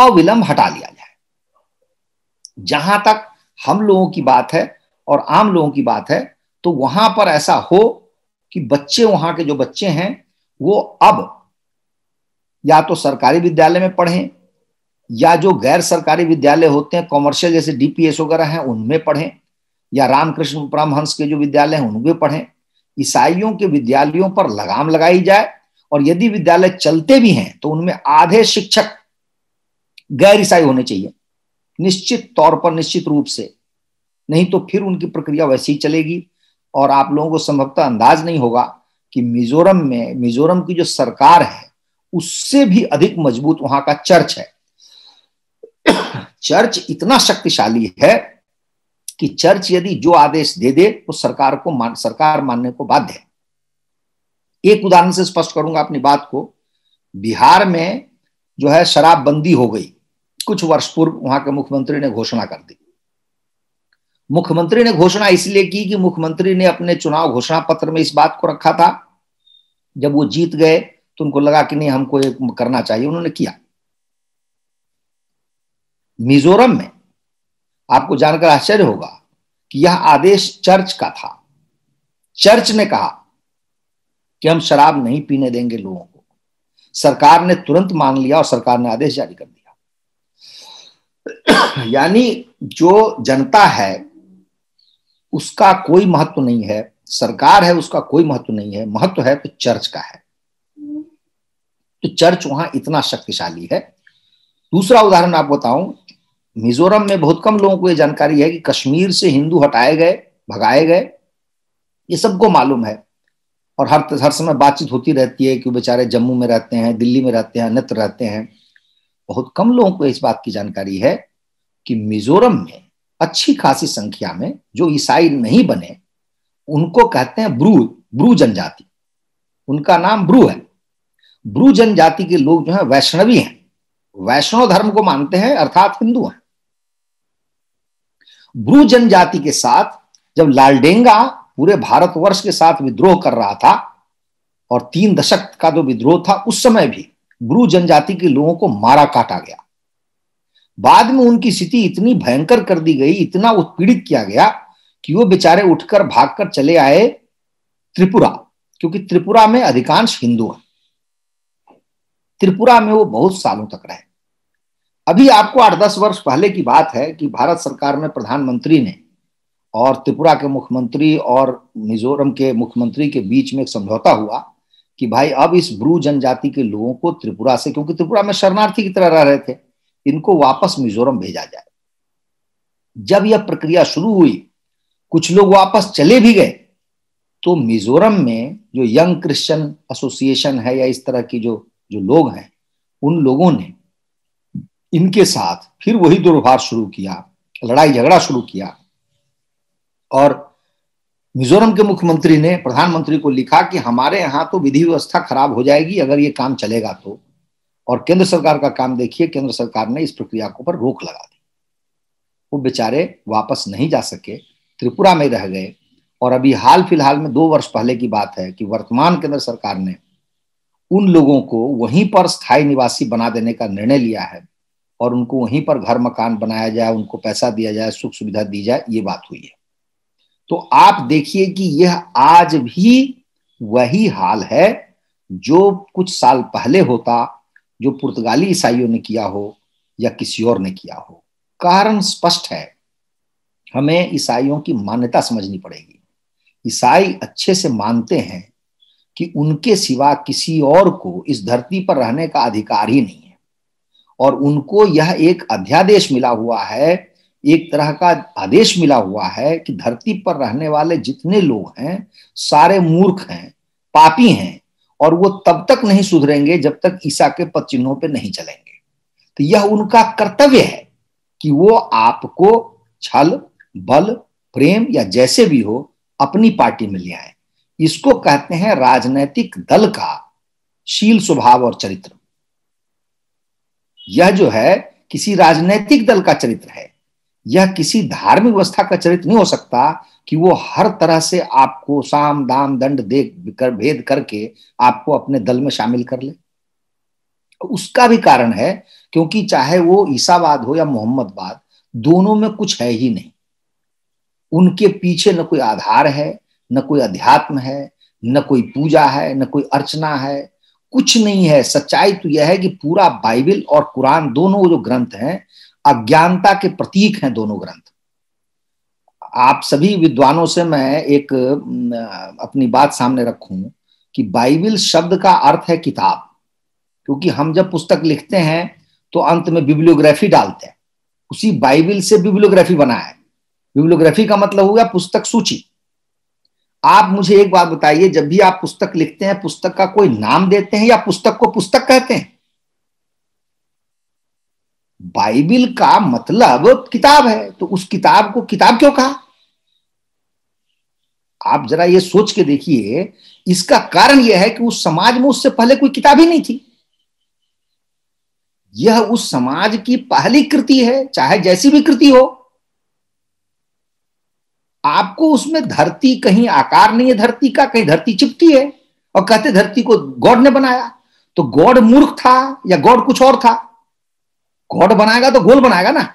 अविलंब हटा लिया जाए जहां तक हम लोगों की बात है और आम लोगों की बात है तो वहां पर ऐसा हो कि बच्चे वहां के जो बच्चे हैं वो अब या तो सरकारी विद्यालय में पढ़ें या जो गैर सरकारी विद्यालय होते हैं कॉमर्शियल जैसे डीपीएस वगैरह हैं उनमें पढ़ें या रामकृष्ण परमहंस के जो विद्यालय हैं उनमें पढ़े ईसाइयों के विद्यालयों पर लगाम लगाई जाए और यदि विद्यालय चलते भी हैं तो उनमें आधे शिक्षक गैर ईसाई होने चाहिए निश्चित तौर पर निश्चित रूप से नहीं तो फिर उनकी प्रक्रिया वैसी ही चलेगी और आप लोगों को संभवतः अंदाज नहीं होगा कि मिजोरम में मिजोरम की जो सरकार है उससे भी अधिक मजबूत वहां का चर्च है चर्च इतना शक्तिशाली है कि चर्च यदि जो आदेश दे दे वो तो सरकार को मान सरकार मानने को बाध्य है एक उदाहरण से स्पष्ट करूंगा अपनी बात को बिहार में जो है शराबबंदी हो गई कुछ वर्ष पूर्व वहां के मुख्यमंत्री ने घोषणा कर दी मुख्यमंत्री ने घोषणा इसलिए की कि मुख्यमंत्री ने अपने चुनाव घोषणा पत्र में इस बात को रखा था जब वो जीत गए तो उनको लगा कि नहीं हमको ये करना चाहिए उन्होंने किया मिजोरम में आपको जानकर आश्चर्य होगा कि यह आदेश चर्च का था चर्च ने कहा कि हम शराब नहीं पीने देंगे लोगों को सरकार ने तुरंत मान लिया और सरकार ने आदेश जारी कर दिया यानी जो जनता है उसका कोई महत्व नहीं है सरकार है उसका कोई महत्व नहीं है महत्व है तो चर्च का है तो चर्च वहां इतना शक्तिशाली है दूसरा उदाहरण आप बताऊं मिजोरम में बहुत कम लोगों को ये जानकारी है कि कश्मीर से हिंदू हटाए गए भगाए गए ये सबको मालूम है और हर हर समय बातचीत होती रहती है कि बेचारे जम्मू में रहते हैं दिल्ली में रहते हैं अन्यत्र रहते हैं बहुत कम लोगों को इस बात की जानकारी है कि मिजोरम में अच्छी खासी संख्या में जो ईसाई नहीं बने उनको कहते हैं ब्रू ब्रू जनजाति उनका नाम ब्रू है ब्रू जनजाति के लोग जो है वैष्णवी हैं वैष्णव धर्म को मानते हैं अर्थात हिंदू हैं ब्रू जनजाति के साथ जब लालडेंगा पूरे भारतवर्ष के साथ विद्रोह कर रहा था और तीन दशक का जो विद्रोह था उस समय भी ब्रू जनजाति के लोगों को मारा काटा गया बाद में उनकी स्थिति इतनी भयंकर कर दी गई इतना उत्पीड़ित किया गया कि वो बेचारे उठकर भागकर चले आए त्रिपुरा क्योंकि त्रिपुरा में अधिकांश हिंदू हैं त्रिपुरा में वो बहुत सालों तक रहे अभी आपको आठ दस वर्ष पहले की बात है कि भारत सरकार में प्रधानमंत्री ने और त्रिपुरा के मुख्यमंत्री और मिजोरम के मुख्यमंत्री के बीच में एक समझौता हुआ कि भाई अब इस ब्रू जनजाति के लोगों को त्रिपुरा से क्योंकि त्रिपुरा में शरणार्थी की तरह रह रहे थे इनको वापस मिजोरम भेजा जाए जब यह प्रक्रिया शुरू हुई कुछ लोग वापस चले भी गए तो मिजोरम में जो यंग क्रिश्चियन एसोसिएशन है या इस तरह की जो जो लोग हैं उन लोगों ने इनके साथ फिर वही दुर्भार शुरू किया लड़ाई झगड़ा शुरू किया और मिजोरम के मुख्यमंत्री ने प्रधानमंत्री को लिखा कि हमारे यहां तो विधि व्यवस्था खराब हो जाएगी अगर ये काम चलेगा तो और केंद्र सरकार का काम देखिए केंद्र सरकार ने इस प्रक्रिया को पर रोक लगा दी वो बेचारे वापस नहीं जा सके त्रिपुरा में रह गए और अभी हाल फिलहाल में दो वर्ष पहले की बात है कि वर्तमान केंद्र सरकार ने उन लोगों को वहीं पर स्थायी निवासी बना देने का निर्णय लिया है और उनको वहीं पर घर मकान बनाया जाए उनको पैसा दिया जाए सुख सुविधा दी जाए ये बात हुई है तो आप देखिए कि यह आज भी वही हाल है जो कुछ साल पहले होता जो पुर्तगाली ईसाइयों ने किया हो या किसी और ने किया हो कारण स्पष्ट है हमें ईसाइयों की मान्यता समझनी पड़ेगी ईसाई अच्छे से मानते हैं कि उनके सिवा किसी और को इस धरती पर रहने का अधिकार ही नहीं और उनको यह एक अध्यादेश मिला हुआ है एक तरह का आदेश मिला हुआ है कि धरती पर रहने वाले जितने लोग हैं सारे मूर्ख हैं पापी हैं और वो तब तक नहीं सुधरेंगे जब तक ईसा के पद चिन्हों पर नहीं चलेंगे तो यह उनका कर्तव्य है कि वो आपको छल बल प्रेम या जैसे भी हो अपनी पार्टी में ले आए इसको कहते हैं राजनैतिक दल का शील स्वभाव और चरित्र यह जो है किसी राजनीतिक दल का चरित्र है यह किसी धार्मिक व्यवस्था का चरित्र नहीं हो सकता कि वो हर तरह से आपको साम दाम दंड दे कर भेद करके आपको अपने दल में शामिल कर ले उसका भी कारण है क्योंकि चाहे वो ईसावाद हो या मोहम्मदवाद दोनों में कुछ है ही नहीं उनके पीछे न कोई आधार है न कोई अध्यात्म है न कोई पूजा है न कोई अर्चना है कुछ नहीं है सच्चाई तो यह है कि पूरा बाइबल और कुरान दोनों जो ग्रंथ हैं अज्ञानता के प्रतीक हैं दोनों ग्रंथ आप सभी विद्वानों से मैं एक अपनी बात सामने रखूं कि बाइबिल शब्द का अर्थ है किताब क्योंकि हम जब पुस्तक लिखते हैं तो अंत में बिब्लियोग्राफी डालते हैं उसी बाइबिल से बिब्लियोग्राफी बना है बिब्लियोग्राफी का मतलब हो गया पुस्तक सूची आप मुझे एक बात बताइए जब भी आप पुस्तक लिखते हैं पुस्तक का कोई नाम देते हैं या पुस्तक को पुस्तक कहते हैं बाइबिल का मतलब किताब है तो उस किताब को किताब क्यों कहा आप जरा यह सोच के देखिए इसका कारण यह है कि उस समाज में उससे पहले कोई किताब ही नहीं थी यह उस समाज की पहली कृति है चाहे जैसी भी कृति हो आपको उसमें धरती कहीं आकार नहीं है धरती का कहीं धरती चिपती है और कहते धरती को गॉड ने बनाया तो गॉड मूर्ख था या गॉड कुछ और था गॉड बनाएगा तो गोल बनाएगा ना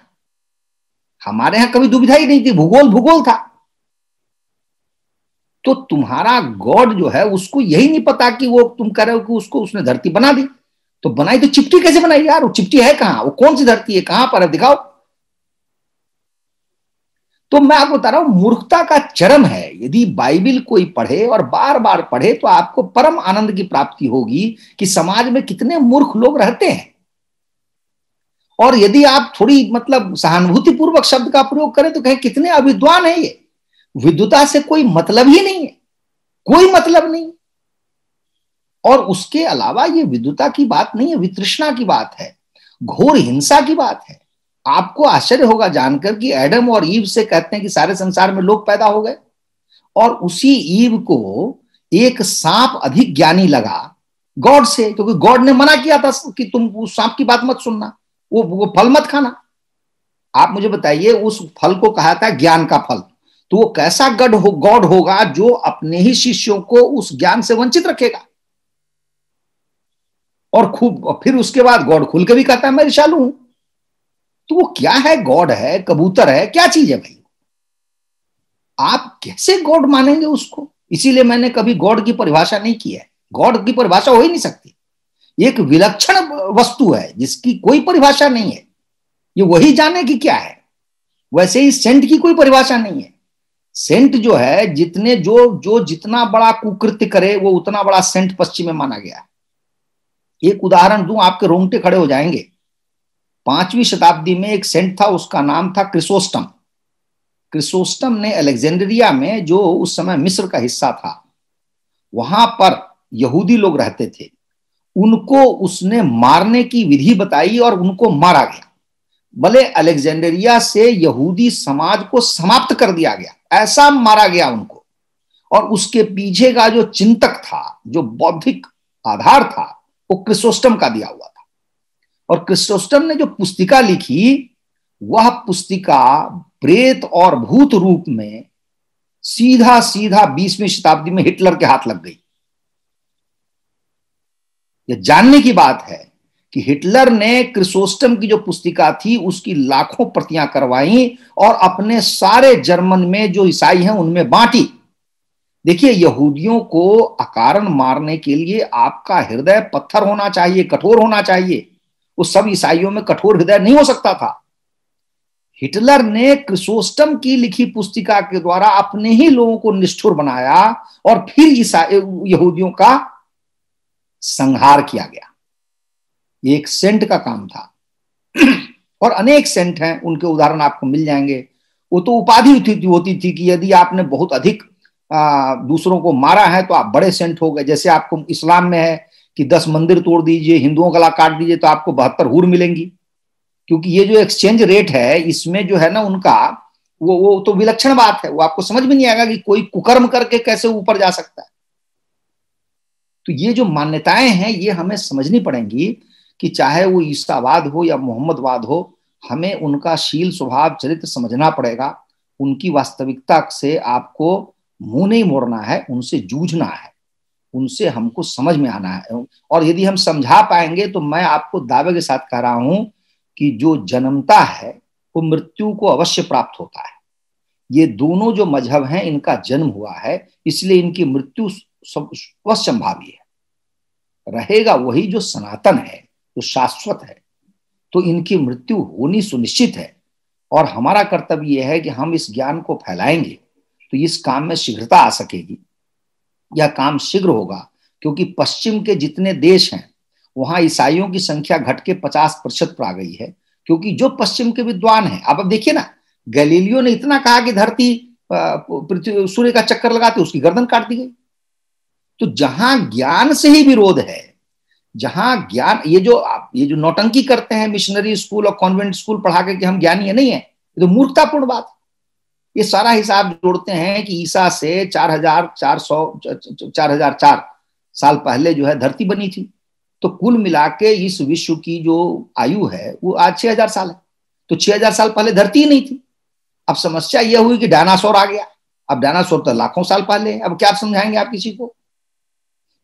हमारे यहां कभी दुविधा ही नहीं थी भूगोल भूगोल था तो तुम्हारा गॉड जो है उसको यही नहीं पता कि वो तुम कह रहे हो कि उसको उसने धरती बना दी तो बनाई तो चिपटी कैसे बनाई यार वो चिपटी है कहां वो कौन सी धरती है कहां पर है दिखाओ तो मैं आपको बता रहा हूं मूर्खता का चरम है यदि बाइबिल कोई पढ़े और बार बार पढ़े तो आपको परम आनंद की प्राप्ति होगी कि समाज में कितने मूर्ख लोग रहते हैं और यदि आप थोड़ी मतलब सहानुभूति पूर्वक शब्द का प्रयोग करें तो कहें कितने अविद्वान है ये विद्युता से कोई मतलब ही नहीं है कोई मतलब नहीं और उसके अलावा ये विद्युता की बात नहीं है वित्रृष्णा की बात है घोर हिंसा की बात है आपको आश्चर्य होगा जानकर कि एडम और ईव से कहते हैं कि सारे संसार में लोग पैदा हो गए और उसी ईव को एक सांप अधिक ज्ञानी लगा गॉड से क्योंकि गॉड ने मना किया था कि तुम उस सांप की बात मत सुनना वो वो फल मत खाना आप मुझे बताइए उस फल को कहा था ज्ञान का फल तो वो कैसा गड हो गॉड होगा जो अपने ही शिष्यों को उस ज्ञान से वंचित रखेगा और खूब फिर उसके बाद गॉड खुल के भी कहता है मैं ऋषालू हूं तो वो क्या है गॉड है कबूतर है क्या चीज है भाई आप कैसे गॉड मानेंगे उसको इसीलिए मैंने कभी गॉड की परिभाषा नहीं की है गॉड की परिभाषा हो ही नहीं सकती एक विलक्षण वस्तु है जिसकी कोई परिभाषा नहीं है ये वही जाने की क्या है वैसे ही सेंट की कोई परिभाषा नहीं है सेंट जो है जितने जो जो जितना बड़ा कुकृत्य करे वो उतना बड़ा सेंट पश्चिम में माना गया एक उदाहरण दूं आपके रोंगटे खड़े हो जाएंगे पांचवी शताब्दी में एक सेंट था उसका नाम था क्रिसोस्टम क्रिसोस्टम ने अलेक्जेंड्रिया में जो उस समय मिस्र का हिस्सा था वहां पर यहूदी लोग रहते थे उनको उसने मारने की विधि बताई और उनको मारा गया भले अलेक्जेंड्रिया से यहूदी समाज को समाप्त कर दिया गया ऐसा मारा गया उनको और उसके पीछे का जो चिंतक था जो बौद्धिक आधार था वो क्रिसोस्टम का दिया हुआ और क्रिस्टोस्टम ने जो पुस्तिका लिखी वह पुस्तिका प्रेत और भूत रूप में सीधा सीधा बीसवीं शताब्दी में हिटलर के हाथ लग गई यह जानने की बात है कि हिटलर ने क्रिसोस्टम की जो पुस्तिका थी उसकी लाखों प्रतियां करवाई और अपने सारे जर्मन में जो ईसाई हैं उनमें बांटी देखिए यहूदियों को अकारण मारने के लिए आपका हृदय पत्थर होना चाहिए कठोर होना चाहिए वो सब ईसाइयों में कठोर हृदय नहीं हो सकता था हिटलर ने क्रिसोस्टम की लिखी पुस्तिका के द्वारा अपने ही लोगों को निष्ठुर बनाया और फिर यहूदियों का संहार किया गया ये एक सेंट का काम था और अनेक सेंट हैं उनके उदाहरण आपको मिल जाएंगे वो तो उपाधि होती थी कि यदि आपने बहुत अधिक आ, दूसरों को मारा है तो आप बड़े सेंट हो गए जैसे आपको इस्लाम में है कि दस मंदिर तोड़ दीजिए हिंदुओं का काट दीजिए तो आपको बहत्तर हूर मिलेंगी क्योंकि ये जो एक्सचेंज रेट है इसमें जो है ना उनका वो वो तो विलक्षण बात है वो आपको समझ में नहीं आएगा कि कोई कुकर्म करके कैसे ऊपर जा सकता है तो ये जो मान्यताएं हैं ये हमें समझनी पड़ेंगी कि चाहे वो ईसावाद हो या मोहम्मदवाद हो हमें उनका शील स्वभाव चरित्र समझना पड़ेगा उनकी वास्तविकता से आपको मुंह नहीं मोड़ना है उनसे जूझना है उनसे हमको समझ में आना है और यदि हम समझा पाएंगे तो मैं आपको दावे के साथ कह रहा हूं कि जो जन्मता है वो मृत्यु को अवश्य प्राप्त होता है ये दोनों जो मजहब हैं इनका जन्म हुआ है इसलिए इनकी मृत्यु संभावी है रहेगा वही जो सनातन है जो शाश्वत है तो इनकी मृत्यु होनी सुनिश्चित है और हमारा कर्तव्य यह है कि हम इस ज्ञान को फैलाएंगे तो इस काम में शीघ्रता आ सकेगी यह काम शीघ्र होगा क्योंकि पश्चिम के जितने देश हैं वहां ईसाइयों की संख्या घट के पचास प्रतिशत पर आ गई है क्योंकि जो पश्चिम के विद्वान हैं आप अब देखिए ना गैलीलियो ने इतना कहा कि धरती सूर्य का चक्कर लगाते उसकी गर्दन काट दी गई तो जहां ज्ञान से ही विरोध है जहां ज्ञान ये जो आप ये जो नौटंकी करते हैं मिशनरी स्कूल और कॉन्वेंट स्कूल पढ़ा के कि हम ज्ञानी है नहीं है ये तो मूर्खतापूर्ण बात है ये सारा हिसाब जोड़ते हैं कि ईसा से चार चार चार हजार सौ हजार चार साल पहले जो है धरती बनी थी तो कुल मिला के इस विश्व की जो आयु है वो आज छह हजार साल है तो छह हजार साल पहले धरती ही नहीं थी अब समस्या यह हुई कि डायनासोर आ गया अब डायनासोर तो लाखों साल पहले अब क्या समझाएंगे आप किसी को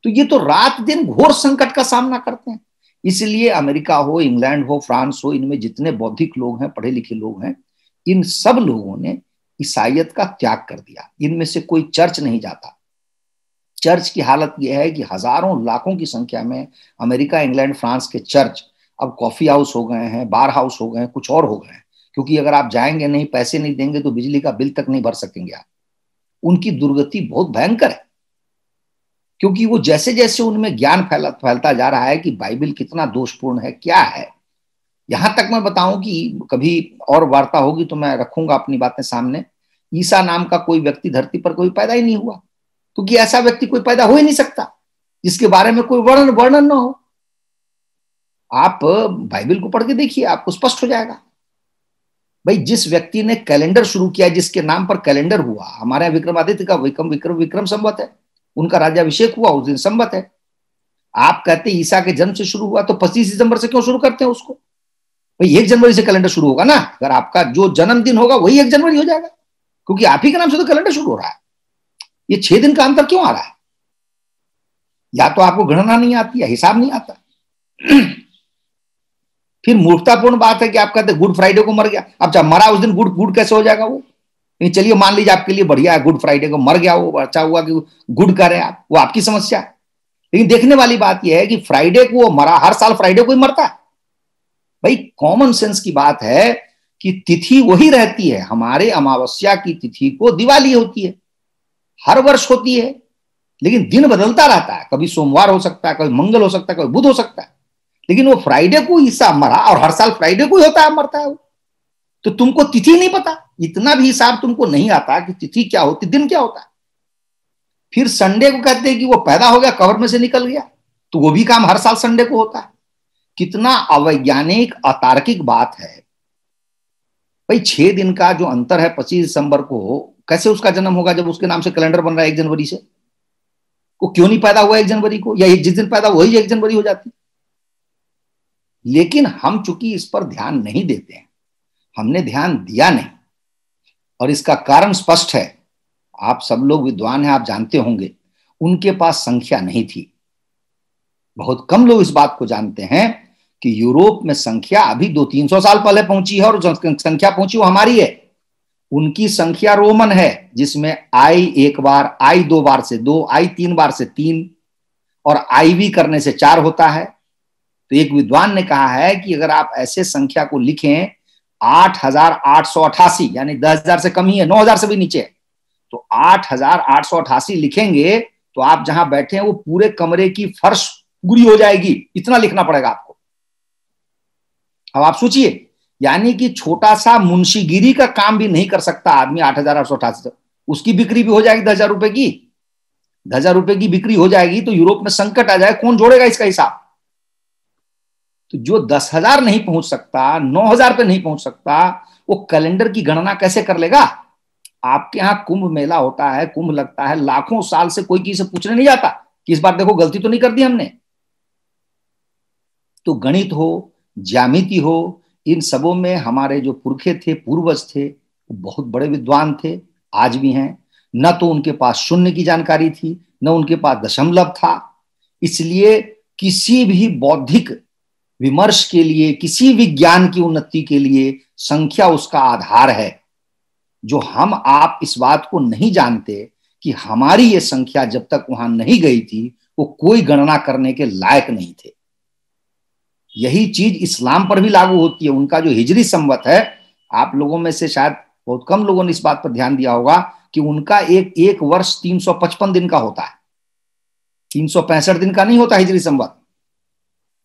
तो ये तो रात दिन घोर संकट का सामना करते हैं इसलिए अमेरिका हो इंग्लैंड हो फ्रांस हो इनमें जितने बौद्धिक लोग हैं पढ़े लिखे लोग हैं इन सब लोगों ने ईसाइत का त्याग कर दिया इनमें से कोई चर्च नहीं जाता चर्च की हालत यह है कि हजारों लाखों की संख्या में अमेरिका इंग्लैंड फ्रांस के चर्च अब कॉफी हाउस हो गए हैं बार हाउस हो गए हैं कुछ और हो गए हैं क्योंकि अगर आप जाएंगे नहीं पैसे नहीं देंगे तो बिजली का बिल तक नहीं भर सकेंगे आप उनकी दुर्गति बहुत भयंकर है क्योंकि वो जैसे जैसे उनमें ज्ञान फैला फैलता जा रहा है कि बाइबिल कितना दोषपूर्ण है क्या है यहां तक मैं बताऊं कि कभी और वार्ता होगी तो मैं रखूंगा अपनी बातें सामने ईसा नाम का कोई व्यक्ति धरती पर कोई पैदा ही नहीं हुआ क्योंकि ऐसा व्यक्ति कोई पैदा हो ही नहीं सकता जिसके बारे में कोई वर्णन वर्णन ना हो आप बाइबल को पढ़ के देखिए आपको स्पष्ट हो जाएगा भाई जिस व्यक्ति ने कैलेंडर शुरू किया जिसके नाम पर कैलेंडर हुआ हमारे यहाँ विक्रमादित्य का विक्रम विक्रम विक्रम संबत है उनका राजाभिषेक हुआ उस दिन संबत है आप कहते ईसा के जन्म से शुरू हुआ तो पच्चीस दिसंबर से क्यों शुरू करते हैं उसको भाई एक जनवरी से कैलेंडर शुरू होगा ना अगर आपका जो जन्मदिन होगा वही एक जनवरी हो जाएगा क्योंकि आप ही के नाम से तो कैलेंडर शुरू हो रहा है ये छह दिन का अंतर क्यों आ रहा है या तो आपको गणना नहीं आती या हिसाब नहीं आता फिर मूर्खतापूर्ण बात है कि आप कहते गुड फ्राइडे को मर गया अब चाहे मरा उस दिन गुड गुड कैसे हो जाएगा वो लेकिन चलिए मान लीजिए आपके लिए बढ़िया है गुड फ्राइडे को मर गया वो अच्छा हुआ कि गुड करें आप वो आपकी समस्या है लेकिन देखने वाली बात यह है कि फ्राइडे को वो मरा हर साल फ्राइडे को ही मरता है भाई कॉमन सेंस की बात है कि तिथि वही रहती है हमारे अमावस्या की तिथि को दिवाली होती है हर वर्ष होती है लेकिन दिन बदलता रहता है कभी सोमवार हो सकता है कभी मंगल हो सकता है कभी बुध हो सकता है लेकिन वो फ्राइडे को हिस्सा मरा और हर साल फ्राइडे को ही होता है मरता है वो तो तुमको तिथि नहीं पता इतना भी हिसाब तुमको नहीं आता कि तिथि क्या होती दिन क्या होता है फिर संडे को कहते हैं कि वो पैदा हो गया कवर में से निकल गया तो वो भी काम हर साल संडे को होता है कितना अवैज्ञानिक अतार्किक बात है भाई छह दिन का जो अंतर है पच्चीस दिसंबर को कैसे उसका जन्म होगा जब उसके नाम से कैलेंडर बन रहा है एक जनवरी से वो क्यों नहीं पैदा हुआ एक जनवरी को या जिस दिन पैदा वही एक जनवरी हो जाती लेकिन हम चूंकि इस पर ध्यान नहीं देते हैं हमने ध्यान दिया नहीं और इसका कारण स्पष्ट है आप सब लोग विद्वान हैं आप जानते होंगे उनके पास संख्या नहीं थी बहुत कम लोग इस बात को जानते हैं कि यूरोप में संख्या अभी दो तीन सौ साल पहले पहुंची है और संख्या पहुंची वो हमारी है उनकी संख्या रोमन है जिसमें आई एक बार आई दो बार से दो आई तीन बार से तीन और आई भी करने से चार होता है तो एक विद्वान ने कहा है कि अगर आप ऐसे संख्या को लिखें आठ हजार आठ सौ अठासी यानी दस हजार से कम ही है नौ हजार से भी नीचे तो आठ हजार आठ सौ अठासी लिखेंगे तो आप जहां बैठे हैं वो पूरे कमरे की फर्श पूरी हो जाएगी इतना लिखना पड़ेगा आपको अब आप सोचिए यानी कि छोटा सा मुंशीगिरी का काम भी नहीं कर सकता आदमी आठ हजार आठ सौ अठासी उसकी बिक्री भी हो जाएगी दस हजार रुपए की दस हजार रुपए की बिक्री हो जाएगी तो यूरोप में संकट आ जाए कौन जोड़ेगा इसका हिसाब तो जो दस हजार नहीं पहुंच सकता नौ हजार पे नहीं पहुंच सकता वो कैलेंडर की गणना कैसे कर लेगा आपके यहां कुंभ मेला होता है कुंभ लगता है लाखों साल से कोई किसी से पूछने नहीं जाता कि इस बार देखो गलती तो नहीं कर दी हमने तो गणित हो ज्यामिति हो इन सबों में हमारे जो पुरखे थे पूर्वज थे बहुत बड़े विद्वान थे आज भी हैं न तो उनके पास शून्य की जानकारी थी न उनके पास दशमलव था इसलिए किसी भी बौद्धिक विमर्श के लिए किसी भी ज्ञान की उन्नति के लिए संख्या उसका आधार है जो हम आप इस बात को नहीं जानते कि हमारी ये संख्या जब तक वहां नहीं गई थी वो कोई गणना करने के लायक नहीं थे यही चीज इस्लाम पर भी लागू होती है उनका जो हिजरी संवत है आप लोगों में से शायद बहुत कम लोगों ने इस बात पर ध्यान दिया होगा कि उनका एक एक वर्ष 355 दिन का होता है तीन दिन का नहीं होता हिजरी संवत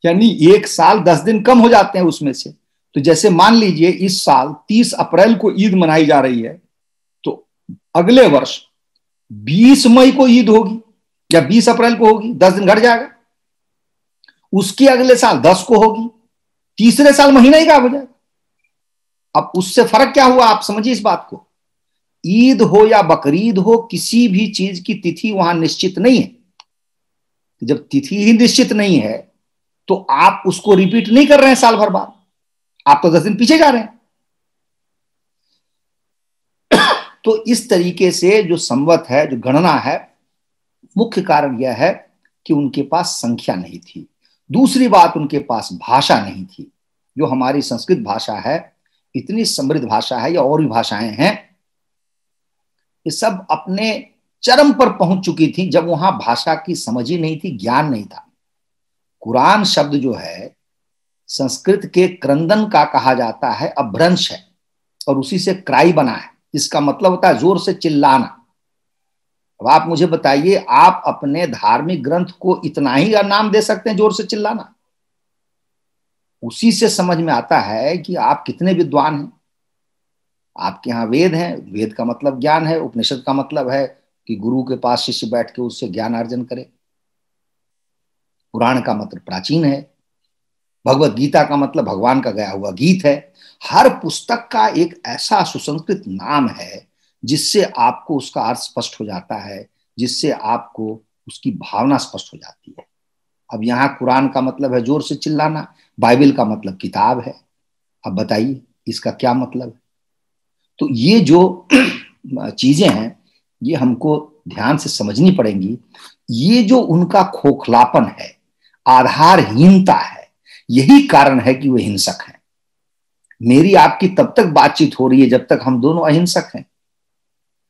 यानी एक साल दस दिन कम हो जाते हैं उसमें से तो जैसे मान लीजिए इस साल 30 अप्रैल को ईद मनाई जा रही है तो अगले वर्ष 20 मई को ईद होगी या 20 अप्रैल को होगी दस दिन घट जाएगा उसकी अगले साल दस को होगी तीसरे साल महीना ही गायब हो जाएगा अब उससे फर्क क्या हुआ आप समझिए इस बात को ईद हो या बकरीद हो किसी भी चीज की तिथि वहां निश्चित नहीं है जब तिथि ही निश्चित नहीं है तो आप उसको रिपीट नहीं कर रहे हैं साल भर बाद आप तो दस दिन पीछे जा रहे हैं तो इस तरीके से जो संवत है जो गणना है मुख्य कारण यह है कि उनके पास संख्या नहीं थी दूसरी बात उनके पास भाषा नहीं थी जो हमारी संस्कृत भाषा है इतनी समृद्ध भाषा है या और भी भाषाएं हैं ये सब अपने चरम पर पहुंच चुकी थी जब वहां भाषा की समझ ही नहीं थी ज्ञान नहीं था कुरान शब्द जो है संस्कृत के क्रंदन का कहा जाता है अभ्रंश है और उसी से क्राई बना है इसका मतलब होता है जोर से चिल्लाना अब आप मुझे बताइए आप अपने धार्मिक ग्रंथ को इतना ही नाम दे सकते हैं जोर से चिल्लाना उसी से समझ में आता है कि आप कितने विद्वान हैं आपके यहां वेद है वेद का मतलब ज्ञान है उपनिषद का मतलब है कि गुरु के पास शिष्य बैठ के उससे ज्ञान अर्जन करे पुराण का मतलब प्राचीन है भगवत गीता का मतलब भगवान का गया हुआ गीत है हर पुस्तक का एक ऐसा सुसंस्कृत नाम है जिससे आपको उसका अर्थ स्पष्ट हो जाता है जिससे आपको उसकी भावना स्पष्ट हो जाती है अब यहाँ कुरान का मतलब है जोर से चिल्लाना बाइबल का मतलब किताब है अब बताइए इसका क्या मतलब है तो ये जो चीजें हैं ये हमको ध्यान से समझनी पड़ेंगी ये जो उनका खोखलापन है आधारहीनता है यही कारण है कि वे हिंसक हैं मेरी आपकी तब तक बातचीत हो रही है जब तक हम दोनों अहिंसक हैं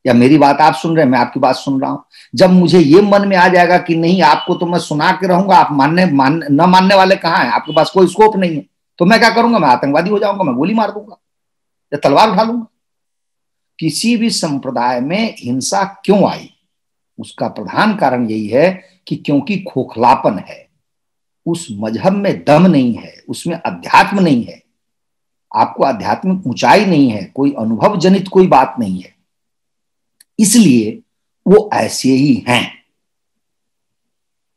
या मेरी बात आप सुन रहे हैं मैं आपकी बात सुन रहा हूं जब मुझे ये मन में आ जाएगा कि नहीं आपको तो मैं सुना के रहूंगा आप मानने मान न मानने वाले कहाँ हैं आपके पास कोई स्कोप नहीं है तो मैं क्या करूंगा मैं आतंकवादी हो जाऊंगा मैं गोली मार दूंगा या तलवार उठा लूंगा किसी भी संप्रदाय में हिंसा क्यों आई उसका प्रधान कारण यही है कि क्योंकि खोखलापन है उस मजहब में दम नहीं है उसमें अध्यात्म नहीं है आपको आध्यात्मिक ऊंचाई नहीं है कोई अनुभव जनित कोई बात नहीं है इसलिए वो ऐसे ही हैं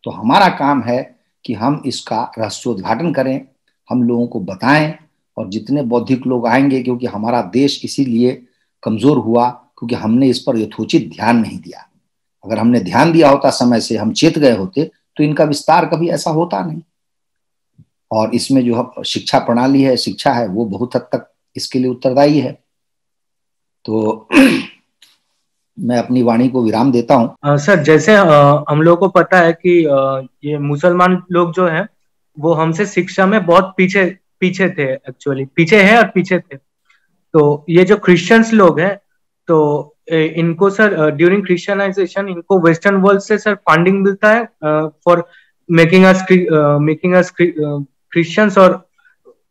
तो हमारा काम है कि हम इसका रहस्योद्घाटन करें हम लोगों को बताएं और जितने बौद्धिक लोग आएंगे क्योंकि हमारा देश इसीलिए कमज़ोर हुआ क्योंकि हमने इस पर यथोचित ध्यान नहीं दिया अगर हमने ध्यान दिया होता समय से हम चेत गए होते तो इनका विस्तार कभी ऐसा होता नहीं और इसमें जो शिक्षा प्रणाली है शिक्षा है वो बहुत हद तक इसके लिए उत्तरदायी है तो मैं अपनी वाणी को विराम देता हूँ सर जैसे आ, हम लोगों को पता है कि आ, ये मुसलमान लोग जो हैं वो हमसे शिक्षा में बहुत पीछे पीछे थे एक्चुअली पीछे हैं और पीछे थे तो ये जो क्रिश्चियंस लोग हैं तो इनको सर ड्यूरिंग क्रिश्चियनाइजेशन इनको वेस्टर्न वर्ल्ड से सर फंडिंग मिलता है for making us making us Christians और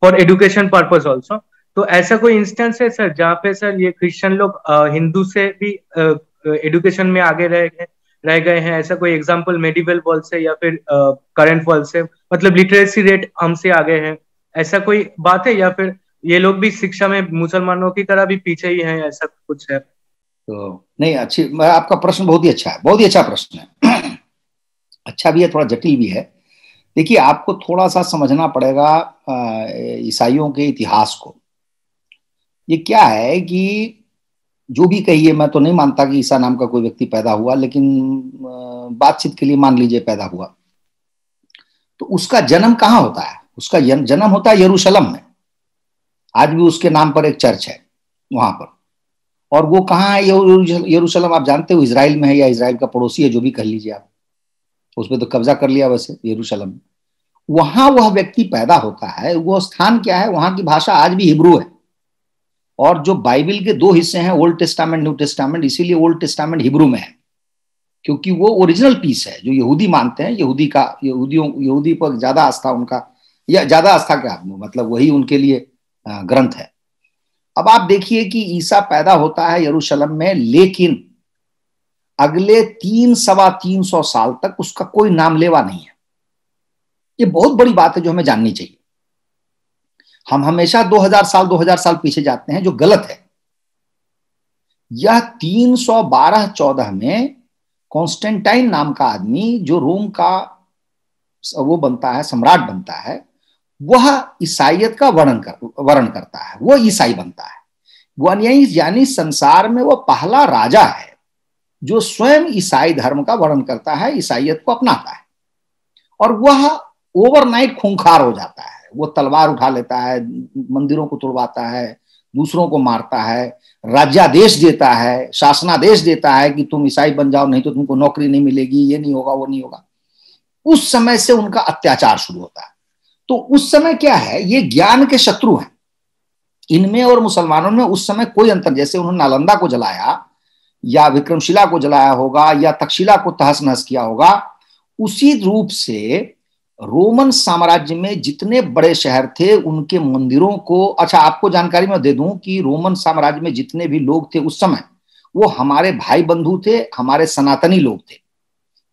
फॉर एडुकेशन पर्पज ऑल्सो तो ऐसा कोई इंस्टेंस है सर जहाँ पे सर ये क्रिश्चियन लोग हिंदू से भी एडुकेशन में आगे रह गए रह गए हैं ऐसा कोई एग्जाम्पल मेडिवल वर्ल्ड से या फिर करंट वर्ल्ड से मतलब लिटरेसी रेट हमसे आगे है ऐसा कोई बात है या फिर ये लोग भी शिक्षा में मुसलमानों की तरह भी पीछे ही हैं ऐसा कुछ है तो नहीं अच्छी आपका प्रश्न बहुत ही अच्छा है बहुत ही अच्छा प्रश्न है अच्छा भी है थोड़ा जटिल भी है देखिए आपको थोड़ा सा समझना पड़ेगा ईसाइयों के इतिहास को ये क्या है कि जो भी कहिए मैं तो नहीं मानता कि ईसा नाम का कोई व्यक्ति पैदा हुआ लेकिन बातचीत के लिए मान लीजिए पैदा हुआ तो उसका जन्म कहाँ होता है उसका जन्म होता है यरूशलम में आज भी उसके नाम पर एक चर्च है वहां पर और वो कहाँ है यरूशलम आप जानते हो इसराइल में है या इसराइल का पड़ोसी है जो भी कह लीजिए आप उस पर तो कब्जा कर लिया वैसे यरूशलम वहां वह व्यक्ति पैदा होता है वो स्थान क्या है वहां की भाषा आज भी हिब्रू है और जो बाइबिल के दो हिस्से हैं ओल्ड टेस्टामेंट न्यू टेस्टामेंट इसीलिए ओल्ड टेस्टामेंट हिब्रू में है क्योंकि वो ओरिजिनल पीस है जो यहूदी मानते हैं यहूदी का यहूदियों यहूदी पर ज्यादा आस्था उनका या ज्यादा आस्था क्या मतलब वही उनके लिए ग्रंथ है अब आप देखिए कि ईसा पैदा होता है यरूशलम में लेकिन अगले तीन सवा तीन सौ साल तक उसका कोई नाम लेवा नहीं है ये बहुत बड़ी बात है जो हमें जाननी चाहिए हम हमेशा 2000 साल 2000 साल पीछे जाते हैं जो गलत है यह 312-14 में कॉन्स्टेंटाइन नाम का आदमी जो रोम का वो बनता है सम्राट बनता है वह ईसाइत का वर्णन कर वर्णन करता है वो ईसाई बनता है यानी संसार में वह पहला राजा है जो स्वयं ईसाई धर्म का वर्णन करता है ईसाइत को अपनाता है और वह ओवरनाइट खूंखार हो जाता है वो तलवार उठा लेता है मंदिरों को तोड़वाता है दूसरों को मारता है राज्यादेश देता है शासनादेश देता है कि तुम ईसाई बन जाओ नहीं तो तुमको नौकरी नहीं मिलेगी ये नहीं होगा वो नहीं होगा उस समय से उनका अत्याचार शुरू होता है तो उस समय क्या है ये ज्ञान के शत्रु हैं इनमें और मुसलमानों में उस समय कोई अंतर जैसे उन्होंने नालंदा को जलाया या विक्रमशिला को जलाया होगा या तक्षशिला को तहस नहस किया होगा उसी रूप से रोमन साम्राज्य में जितने बड़े शहर थे उनके मंदिरों को अच्छा आपको जानकारी मैं दे दूं कि रोमन साम्राज्य में जितने भी लोग थे उस समय वो हमारे भाई बंधु थे हमारे सनातनी लोग थे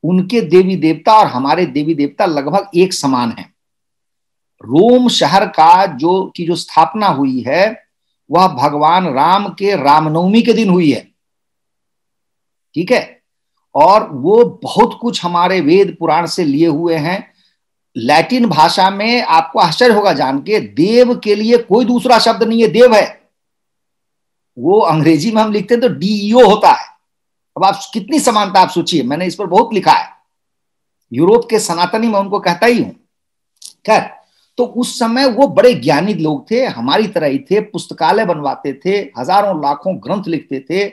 उनके देवी देवता और हमारे देवी देवता लगभग एक समान है रोम शहर का जो की जो स्थापना हुई है वह भगवान राम के रामनवमी के दिन हुई है ठीक है और वो बहुत कुछ हमारे वेद पुराण से लिए हुए हैं लैटिन भाषा में आपको आश्चर्य होगा जान के देव के लिए कोई दूसरा शब्द नहीं है देव है वो अंग्रेजी में हम लिखते हैं तो डीईओ e होता है अब आप कितनी समानता आप सोचिए मैंने इस पर बहुत लिखा है यूरोप के सनातनी में उनको कहता ही हूं खैर तो उस समय वो बड़े ज्ञानी लोग थे हमारी तरह ही थे पुस्तकालय बनवाते थे हजारों लाखों ग्रंथ लिखते थे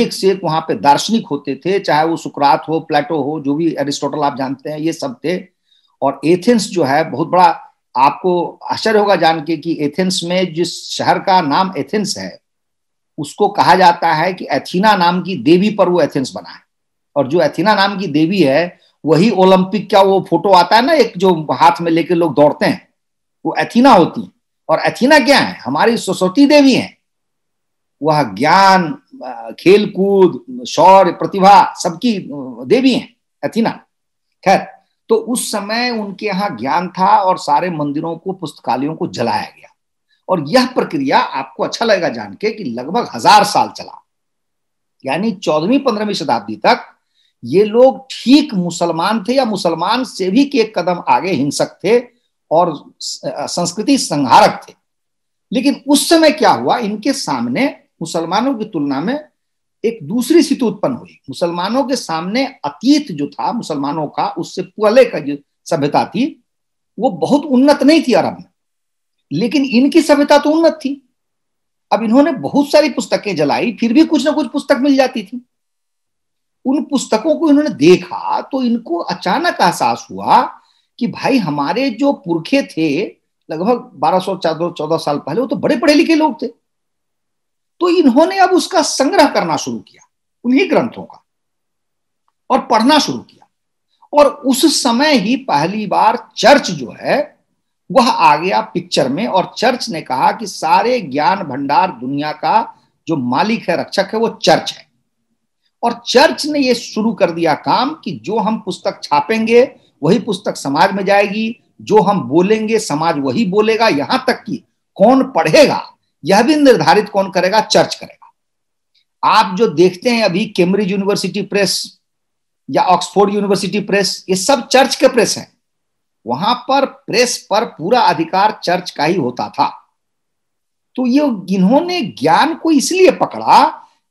एक से एक वहां पे दार्शनिक होते थे चाहे वो सुकरात हो प्लेटो हो जो भी एरिस्टोटल आप जानते हैं ये सब थे और एथेंस जो है बहुत बड़ा आपको आश्चर्य होगा जान के कि एथेंस में जिस शहर का नाम एथेंस है उसको कहा जाता है कि एथीना नाम की देवी पर वो एथेंस बना है और जो एथीना नाम की देवी है वही ओलंपिक का वो फोटो आता है ना एक जो हाथ में लेके लोग दौड़ते हैं वो एथीना होती है और एथीना क्या है हमारी सरस्वती देवी है वह ज्ञान खेलकूद शौर्य प्रतिभा सबकी देवी है एथीना खैर तो उस समय उनके यहाँ ज्ञान था और सारे मंदिरों को पुस्तकालयों को जलाया गया और यह प्रक्रिया आपको अच्छा लगेगा जान के कि लगभग हजार साल चला यानी चौदहवीं पंद्रहवीं शताब्दी तक ये लोग ठीक मुसलमान थे या मुसलमान से भी एक कदम आगे हिंसक थे और संस्कृति संहारक थे लेकिन उस समय क्या हुआ इनके सामने मुसलमानों की तुलना में एक दूसरी स्थिति उत्पन्न हुई मुसलमानों के सामने अतीत जो था मुसलमानों का उससे पहले का जो सभ्यता थी वो बहुत उन्नत नहीं थी अरब में लेकिन इनकी सभ्यता तो उन्नत थी अब इन्होंने बहुत सारी पुस्तकें जलाई फिर भी कुछ ना कुछ पुस्तक मिल जाती थी उन पुस्तकों को इन्होंने देखा तो इनको अचानक एहसास हुआ कि भाई हमारे जो पुरखे थे लगभग 1200 चौदह साल पहले वो तो बड़े पढ़े लिखे लोग थे तो इन्होंने अब उसका संग्रह करना शुरू किया उन्हीं ग्रंथों का और पढ़ना शुरू किया और उस समय ही पहली बार चर्च जो है वह आ गया पिक्चर में और चर्च ने कहा कि सारे ज्ञान भंडार दुनिया का जो मालिक है रक्षक है वो चर्च है और चर्च ने ये शुरू कर दिया काम कि जो हम पुस्तक छापेंगे वही पुस्तक समाज में जाएगी जो हम बोलेंगे समाज वही बोलेगा यहां तक कि कौन पढ़ेगा यह भी निर्धारित कौन करेगा चर्च करेगा आप जो देखते हैं अभी कैम्ब्रिज यूनिवर्सिटी प्रेस या ऑक्सफोर्ड यूनिवर्सिटी प्रेस ये सब चर्च के प्रेस हैं वहां पर प्रेस पर पूरा अधिकार चर्च का ही होता था तो ये इन्होंने ज्ञान को इसलिए पकड़ा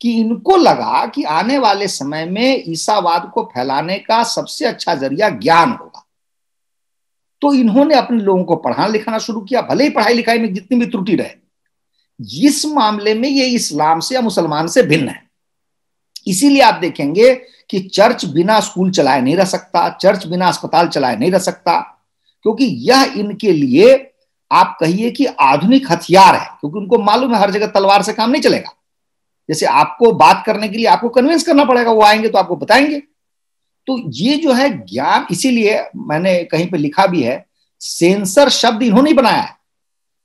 कि इनको लगा कि आने वाले समय में ईसावाद को फैलाने का सबसे अच्छा जरिया ज्ञान होगा तो इन्होंने अपने लोगों को पढ़ाना लिखाना शुरू किया भले ही पढ़ाई लिखाई में जितनी भी त्रुटि रहे जिस मामले में ये इस्लाम से या मुसलमान से भिन्न है इसीलिए आप देखेंगे कि चर्च बिना स्कूल चलाए नहीं रह सकता चर्च बिना अस्पताल चलाए नहीं रह सकता क्योंकि यह इनके लिए आप कहिए कि आधुनिक हथियार है क्योंकि उनको मालूम है हर जगह तलवार से काम नहीं चलेगा जैसे आपको बात करने के लिए आपको कन्विंस करना पड़ेगा वो आएंगे तो आपको बताएंगे तो ये जो है ज्ञान इसीलिए मैंने कहीं पे लिखा भी है सेंसर शब्द इन्होंने बनाया है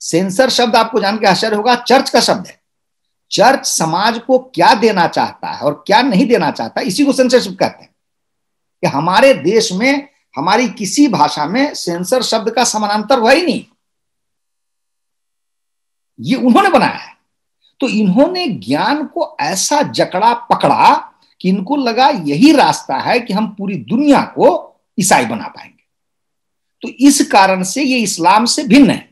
सेंसर शब्द आपको जान के आश्चर्य होगा चर्च का शब्द है चर्च समाज को क्या देना चाहता है और क्या नहीं देना चाहता इसी को सेंसरशिप कहते हैं कि हमारे देश में हमारी किसी भाषा में सेंसर शब्द का समानांतर हुआ ही नहीं ये उन्होंने बनाया है तो इन्होंने ज्ञान को ऐसा जकड़ा पकड़ा कि इनको लगा यही रास्ता है कि हम पूरी दुनिया को ईसाई बना पाएंगे तो इस कारण से ये इस्लाम से भिन्न है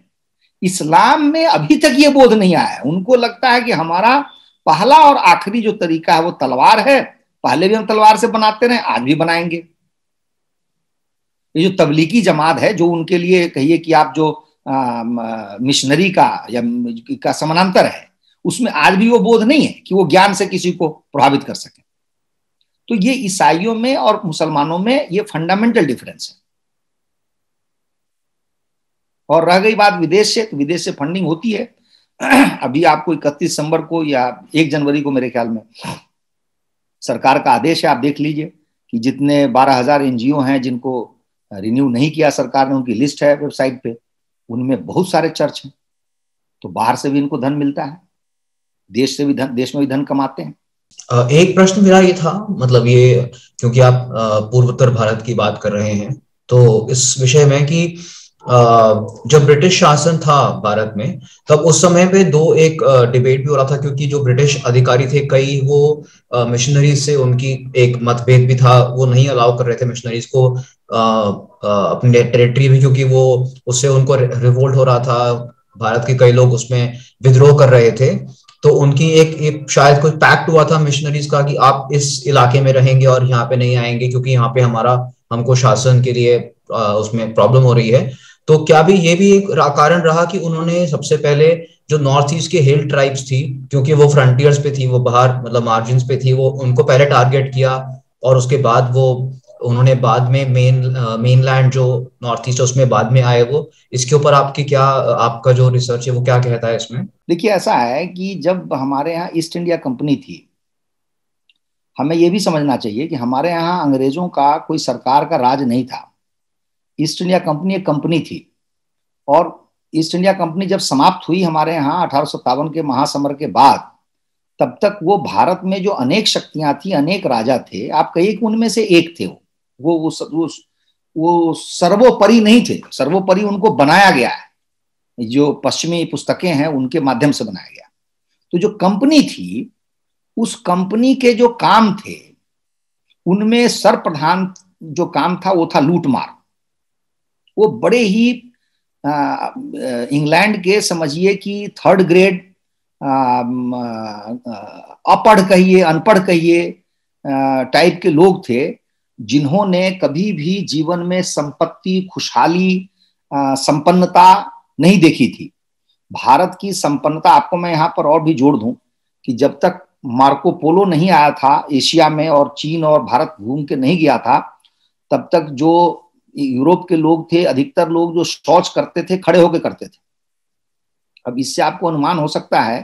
इस्लाम में अभी तक ये बोध नहीं आया उनको लगता है कि हमारा पहला और आखिरी जो तरीका है वो तलवार है पहले भी हम तलवार से बनाते रहे आज भी बनाएंगे ये जो तबलीगी जमात है जो उनके लिए कहिए कि आप जो मिशनरी का या का समानांतर है उसमें आज भी वो बोध नहीं है कि वो ज्ञान से किसी को प्रभावित कर सके तो ये ईसाइयों में और मुसलमानों में ये फंडामेंटल डिफरेंस है और रह गई बात विदेश से तो विदेश से फंडिंग होती है अभी आपको इकतीस दिसंबर को या एक जनवरी को मेरे ख्याल में सरकार का आदेश है आप देख लीजिए कि जितने बारह हजार एनजीओ हैं जिनको रिन्यू नहीं किया सरकार ने उनकी लिस्ट है वेबसाइट पे उनमें बहुत सारे चर्च हैं तो बाहर से भी इनको धन मिलता है देश से भी धन देश में भी धन कमाते हैं एक प्रश्न मेरा ये था मतलब ये क्योंकि आप पूर्वोत्तर भारत की बात कर रहे हैं तो इस विषय में कि जब ब्रिटिश शासन था भारत में तब उस समय पे दो एक डिबेट भी हो रहा था क्योंकि जो ब्रिटिश अधिकारी थे कई वो मिशनरीज से उनकी एक मतभेद भी था वो नहीं अलाउ कर रहे थे मिशनरीज को अपने टेरिटरी में क्योंकि वो उससे उनको रिवोल्ट हो रहा था भारत के कई लोग उसमें विद्रोह कर रहे थे तो उनकी एक, एक शायद कोई पैक्ट हुआ था मिशनरीज का कि आप इस इलाके में रहेंगे और यहाँ पे नहीं आएंगे क्योंकि यहाँ पे हमारा हमको शासन के लिए आ, उसमें प्रॉब्लम हो रही है तो क्या भी ये भी एक कारण रहा कि उन्होंने सबसे पहले जो नॉर्थ ईस्ट के हिल ट्राइब्स थी क्योंकि वो फ्रंटियर्स पे थी वो बाहर मतलब मार्जिन पे थी वो उनको पहले टारगेट किया और उसके बाद वो उन्होंने बाद में मेन मेनलैंड जो नॉर्थ ईस्ट उसमें बाद में आए वो इसके ऊपर आपकी क्या आपका जो रिसर्च है वो क्या कहता है इसमें देखिए ऐसा है कि जब हमारे यहाँ ईस्ट इंडिया कंपनी थी हमें ये भी समझना चाहिए कि हमारे यहाँ अंग्रेजों का कोई सरकार का राज नहीं था ईस्ट इंडिया कंपनी एक कंपनी थी और ईस्ट इंडिया कंपनी जब समाप्त हुई हमारे यहाँ अठारह के महासमर के बाद तब तक वो भारत में जो अनेक शक्तियां थी अनेक राजा थे आप कहिए कि उनमें से एक थे वो वो वो, वो सर्वोपरि नहीं थे सर्वोपरि उनको बनाया गया है जो पश्चिमी पुस्तकें हैं उनके माध्यम से बनाया गया तो जो कंपनी थी उस कंपनी के जो काम थे उनमें सर्वप्रधान जो काम था वो था लूटमार वो बड़े ही इंग्लैंड के समझिए कि थर्ड ग्रेड अपढ़ कहिए अनपढ़ कहिए टाइप के लोग थे जिन्होंने कभी भी जीवन में संपत्ति खुशहाली संपन्नता नहीं देखी थी भारत की संपन्नता आपको मैं यहाँ पर और भी जोड़ दूं कि जब तक मार्को पोलो नहीं आया था एशिया में और चीन और भारत घूम के नहीं गया था तब तक जो यूरोप के लोग थे अधिकतर लोग जो शौच करते थे खड़े होकर करते थे अब इससे आपको अनुमान हो सकता है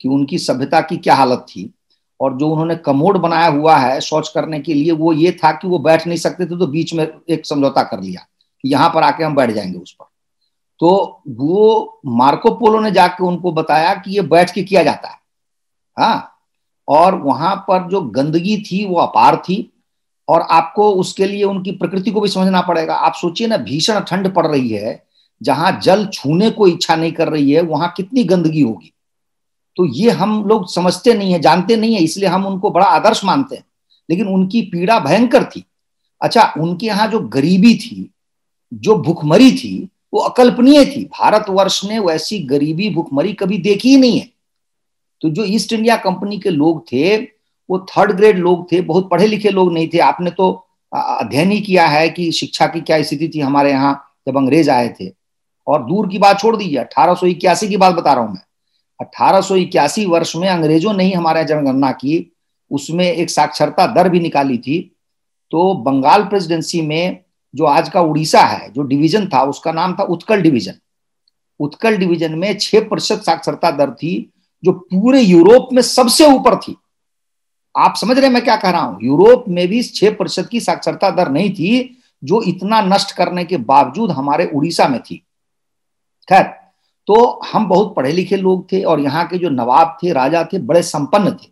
कि उनकी सभ्यता की क्या हालत थी और जो उन्होंने कमोड बनाया हुआ है शौच करने के लिए वो ये था कि वो बैठ नहीं सकते थे तो बीच में एक समझौता कर लिया यहाँ पर आके हम बैठ जाएंगे उस पर तो वो मार्कोपोलो ने जाके उनको बताया कि ये बैठ के किया जाता है हाँ और वहां पर जो गंदगी थी वो अपार थी और आपको उसके लिए उनकी प्रकृति को भी समझना पड़ेगा आप सोचिए ना भीषण ठंड पड़ रही है जहां जल छूने को इच्छा नहीं कर रही है वहां कितनी गंदगी होगी तो ये हम लोग समझते नहीं है जानते नहीं है इसलिए हम उनको बड़ा आदर्श मानते हैं लेकिन उनकी पीड़ा भयंकर थी अच्छा उनके यहाँ जो गरीबी थी जो भुखमरी थी वो अकल्पनीय थी भारतवर्ष ने वैसी गरीबी भुखमरी कभी देखी ही नहीं है तो जो ईस्ट इंडिया कंपनी के लोग थे वो थर्ड ग्रेड लोग थे बहुत पढ़े लिखे लोग नहीं थे आपने तो अध्ययन ही किया है कि शिक्षा की क्या स्थिति थी हमारे यहाँ जब अंग्रेज आए थे और दूर की बात छोड़ दीजिए अठारह की बात बता रहा हूँ मैं अठारह वर्ष में अंग्रेजों ने ही हमारे जनगणना की उसमें एक साक्षरता दर भी निकाली थी तो बंगाल प्रेसिडेंसी में जो आज का उड़ीसा है जो डिवीजन था उसका नाम था उत्कल डिवीजन उत्कल डिवीजन में छह प्रतिशत साक्षरता दर थी जो पूरे यूरोप में सबसे ऊपर थी आप समझ रहे हैं मैं क्या कह रहा हूं यूरोप में भी छह प्रतिशत की साक्षरता दर नहीं थी जो इतना नष्ट करने के बावजूद हमारे उड़ीसा में थी खैर तो हम बहुत पढ़े लिखे लोग थे और यहाँ के जो नवाब थे राजा थे बड़े संपन्न थे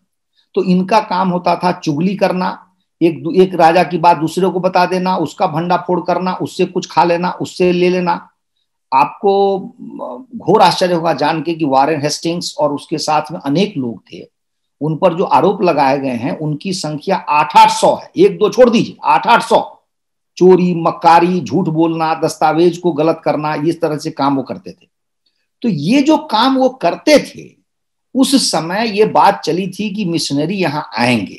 तो इनका काम होता था चुगली करना एक एक राजा की बात दूसरे को बता देना उसका भंडा फोड़ करना उससे कुछ खा लेना उससे ले लेना आपको घोर आश्चर्य होगा जान के कि वारेन हेस्टिंग्स और उसके साथ में अनेक लोग थे उन पर जो आरोप लगाए गए हैं उनकी संख्या आठ आठ सौ है एक दो छोड़ दीजिए आठ आठ सौ चोरी मक्कारी झूठ बोलना दस्तावेज को गलत करना इस तरह से काम वो करते थे तो ये जो काम वो करते थे उस समय ये बात चली थी कि मिशनरी यहां आएंगे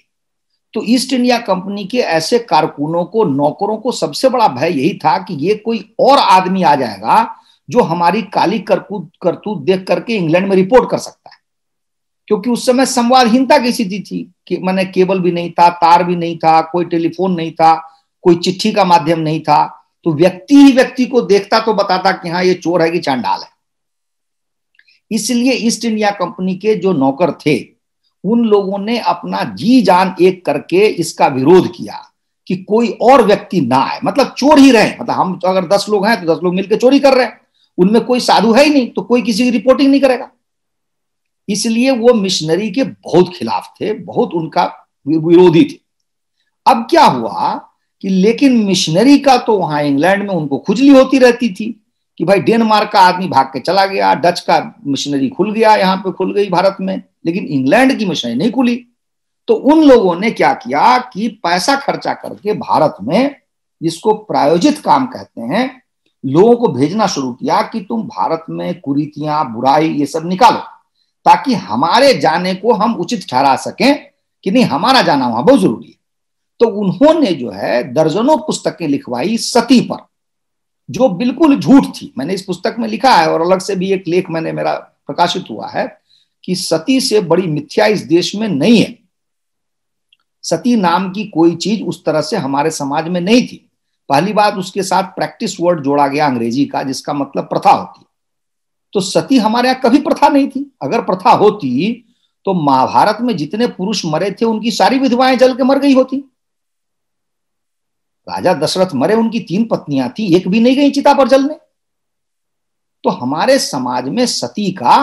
तो ईस्ट इंडिया कंपनी के ऐसे कारकुनों को नौकरों को सबसे बड़ा भय यही था कि ये कोई और आदमी आ जाएगा जो हमारी काली करतूत करतूत देख करके इंग्लैंड में रिपोर्ट कर सकता क्योंकि उस समय संवादहीनता की स्थिति थी कि मैंने केबल भी नहीं था तार भी नहीं था कोई टेलीफोन नहीं था कोई चिट्ठी का माध्यम नहीं था तो व्यक्ति ही व्यक्ति को देखता तो बताता कि हाँ ये चोर है कि चांडाल है इसलिए ईस्ट इंडिया कंपनी के जो नौकर थे उन लोगों ने अपना जी जान एक करके इसका विरोध किया कि कोई और व्यक्ति ना आए मतलब चोर ही रहे मतलब हम तो अगर दस लोग हैं तो दस लोग मिलकर चोरी कर रहे हैं उनमें कोई साधु है ही नहीं तो कोई किसी की रिपोर्टिंग नहीं करेगा इसलिए वो मिशनरी के बहुत खिलाफ थे बहुत उनका विरोधी थे अब क्या हुआ कि लेकिन मिशनरी का तो वहां इंग्लैंड में उनको खुजली होती रहती थी कि भाई डेनमार्क का आदमी भाग के चला गया डच का मिशनरी खुल गया यहां पे खुल गई भारत में लेकिन इंग्लैंड की मिशनरी नहीं खुली तो उन लोगों ने क्या किया कि पैसा खर्चा करके भारत में जिसको प्रायोजित काम कहते हैं लोगों को भेजना शुरू किया कि तुम भारत में कुरीतियां बुराई ये सब निकालो ताकि हमारे जाने को हम उचित ठहरा सकें कि नहीं हमारा जाना वहां बहुत जरूरी है तो उन्होंने जो है दर्जनों पुस्तकें लिखवाई सती पर जो बिल्कुल झूठ थी मैंने इस पुस्तक में लिखा है और अलग से भी एक लेख मैंने मेरा प्रकाशित हुआ है कि सती से बड़ी मिथ्या इस देश में नहीं है सती नाम की कोई चीज उस तरह से हमारे समाज में नहीं थी पहली बात उसके साथ प्रैक्टिस वर्ड जोड़ा गया अंग्रेजी का जिसका मतलब प्रथा होती है तो सती हमारे यहाँ कभी प्रथा नहीं थी अगर प्रथा होती तो महाभारत में जितने पुरुष मरे थे उनकी सारी विधवाएं जल के मर गई होती राजा दशरथ मरे उनकी तीन पत्नियां थी एक भी नहीं गई चिता पर जलने तो हमारे समाज में सती का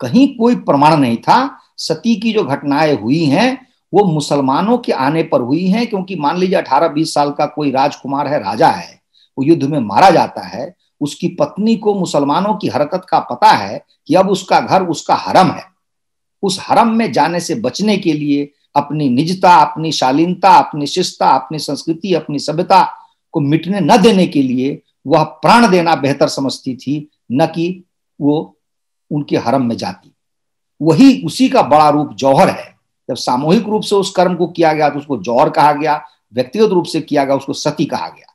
कहीं कोई प्रमाण नहीं था सती की जो घटनाएं हुई हैं वो मुसलमानों के आने पर हुई हैं क्योंकि मान लीजिए अठारह बीस साल का कोई राजकुमार है राजा है वो युद्ध में मारा जाता है उसकी पत्नी को मुसलमानों की हरकत का पता है कि अब उसका घर उसका हरम है उस हरम में जाने से बचने के लिए अपनी निजता अपनी शालीनता अपनी शिस्ता अपनी संस्कृति अपनी सभ्यता को मिटने न देने के लिए वह प्राण देना बेहतर समझती थी न कि वो उनके हरम में जाती वही उसी का बड़ा रूप जौहर है जब सामूहिक रूप से उस कर्म को किया गया तो उसको जौहर कहा गया व्यक्तिगत रूप से किया गया उसको सती कहा गया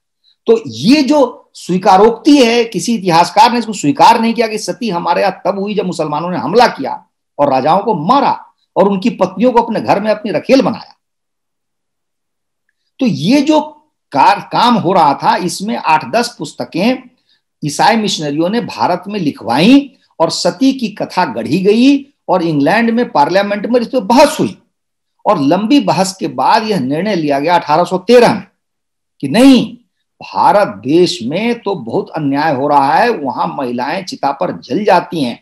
तो ये जो स्वीकारोक्ति है किसी इतिहासकार ने इसको स्वीकार नहीं किया कि सती हमारे यहां तब हुई जब मुसलमानों ने हमला किया और राजाओं को मारा और उनकी पत्नियों को अपने घर में अपनी रखेल बनाया तो ये जो कार काम हो रहा था इसमें आठ दस पुस्तकें ईसाई मिशनरियों ने भारत में लिखवाई और सती की कथा गढ़ी गई और इंग्लैंड में पार्लियामेंट में इस पर बहस हुई और लंबी बहस के बाद यह निर्णय लिया गया 1813 में कि नहीं भारत देश में तो बहुत अन्याय हो रहा है वहां महिलाएं चिता पर जल जाती हैं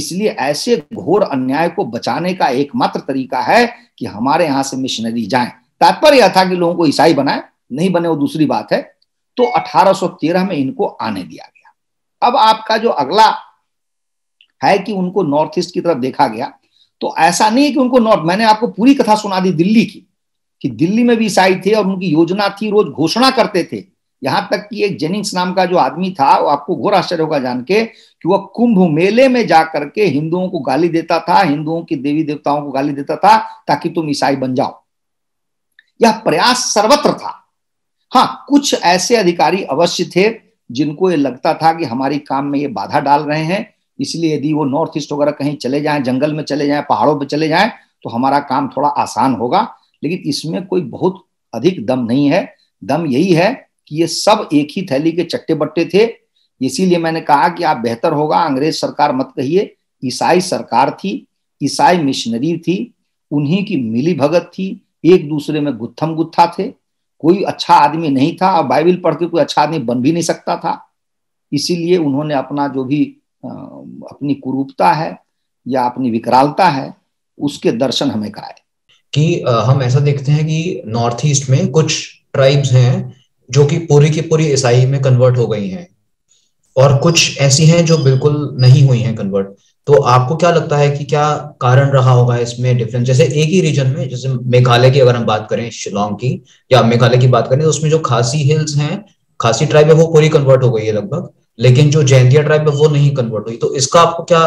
इसलिए ऐसे घोर अन्याय को बचाने का एकमात्र तरीका है कि हमारे यहां से मिशनरी जाएं तात्पर्य था कि लोगों को ईसाई बनाए नहीं बने वो दूसरी बात है तो 1813 में इनको आने दिया गया अब आपका जो अगला है कि उनको नॉर्थ ईस्ट की तरफ देखा गया तो ऐसा नहीं है कि उनको नॉर्थ मैंने आपको पूरी कथा सुना दी दिल्ली की कि दिल्ली में भी ईसाई थे और उनकी योजना थी रोज घोषणा करते थे यहां तक कि एक जेनिंग्स नाम का जो आदमी था वो आपको घोर आश्चर्य होगा जान के कि वह कुंभ मेले में जा करके हिंदुओं को गाली देता था हिंदुओं की देवी देवताओं को गाली देता था ताकि तुम ईसाई बन जाओ यह प्रयास सर्वत्र था हाँ कुछ ऐसे अधिकारी अवश्य थे जिनको ये लगता था कि हमारी काम में ये बाधा डाल रहे हैं इसलिए यदि वो नॉर्थ ईस्ट वगैरह कहीं चले जाएं जंगल में चले जाएं पहाड़ों पर चले जाएं तो हमारा काम थोड़ा आसान होगा लेकिन इसमें कोई बहुत अधिक दम नहीं है दम यही है कि ये सब एक ही थैली के चट्टे बट्टे थे इसीलिए मैंने कहा कि आप बेहतर होगा अंग्रेज सरकार मत कहिए ईसाई सरकार थी ईसाई मिशनरी थी उन्हीं की मिली भगत थी एक दूसरे में गुत्थम गुत्था थे कोई अच्छा आदमी नहीं था और बाइबिल पढ़ के कोई अच्छा आदमी बन भी नहीं सकता था इसीलिए उन्होंने अपना जो भी अपनी कुरूपता है या अपनी विकरालता है उसके दर्शन हमें कराए कि हम ऐसा देखते हैं कि नॉर्थ ईस्ट में कुछ ट्राइब्स हैं जो कि पूरी की पूरी ईसाई में कन्वर्ट हो गई हैं और कुछ ऐसी हैं जो बिल्कुल नहीं हुई हैं कन्वर्ट तो आपको क्या लगता है कि क्या कारण रहा होगा इसमें डिफरेंस जैसे एक ही रीजन में जैसे मेघालय की अगर हम बात करें शिलोंग की या मेघालय की बात करें तो उसमें जो खासी हिल्स हैं खासी ट्राइब है वो पूरी कन्वर्ट हो गई है लगभग लेकिन जो जैंतिया ट्राइब है वो नहीं कन्वर्ट हुई तो इसका आपको क्या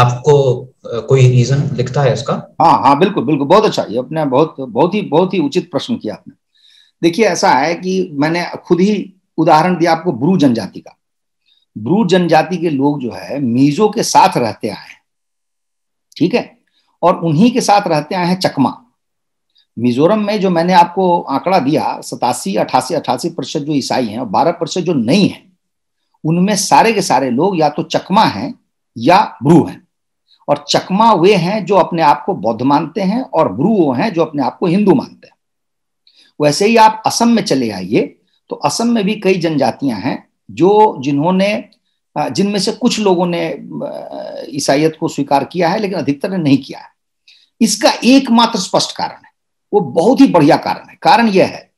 आपको कोई रीजन लिखता है इसका हाँ हाँ बिल्कुल बिल्कुल बहुत अच्छा ये अपने बहुत बहुत ही बहुत ही उचित प्रश्न किया आपने देखिए ऐसा है कि मैंने खुद ही उदाहरण दिया आपको ब्रू जनजाति का ब्रू जनजाति के लोग जो है मीजो के साथ रहते आए हैं ठीक है और उन्हीं के साथ रहते आए हैं चकमा मिजोरम में जो मैंने आपको आंकड़ा दिया सतासी अठासी अठासी प्रतिशत जो ईसाई हैं और बारह प्रतिशत जो नहीं है उनमें सारे के सारे लोग या तो चकमा हैं या ब्रू हैं और चकमा वे हैं जो अपने आप को बौद्ध मानते हैं और ब्रू वो हैं जो अपने आप को हिंदू मानते हैं वैसे ही आप असम में चले आइए तो असम में भी कई जनजातियां हैं जो जिन्होंने जिनमें से कुछ लोगों ने ईसाइत को स्वीकार किया है लेकिन अधिकतर ने नहीं किया है इसका एकमात्र स्पष्ट कारण है वो बहुत ही बढ़िया कारण है कारण यह है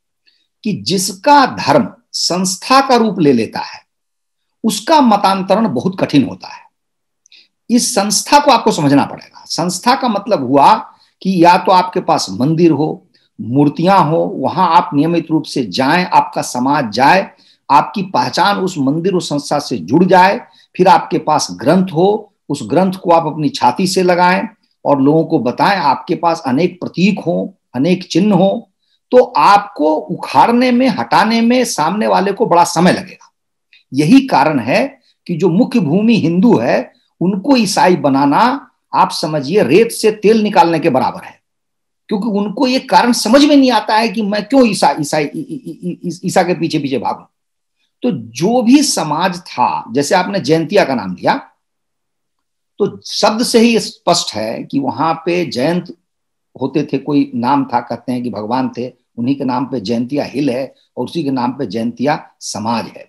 कि जिसका धर्म संस्था का रूप ले लेता है उसका मतांतरण बहुत कठिन होता है इस संस्था को आपको समझना पड़ेगा संस्था का मतलब हुआ कि या तो आपके पास मंदिर हो मूर्तियां हो वहां आप नियमित रूप से जाएं आपका समाज जाए आपकी पहचान उस मंदिर उस संस्था से जुड़ जाए फिर आपके पास ग्रंथ हो उस ग्रंथ को आप अपनी छाती से लगाएं और लोगों को बताएं आपके पास अनेक प्रतीक हो अनेक चिन्ह हो तो आपको उखाड़ने में हटाने में सामने वाले को बड़ा समय लगेगा यही कारण है कि जो मुख्य भूमि हिंदू है उनको ईसाई बनाना आप समझिए रेत से तेल निकालने के बराबर है क्योंकि उनको ये कारण समझ में नहीं आता है कि मैं क्यों ईसा ईसा ईसा के पीछे पीछे भागू तो जो भी समाज था जैसे आपने जयंतिया का नाम लिया तो शब्द से ही स्पष्ट है कि वहां पे जयंत होते थे कोई नाम था कहते हैं कि भगवान थे उन्हीं के नाम पे जयंतिया हिल है और उसी के नाम पे जयंतिया समाज है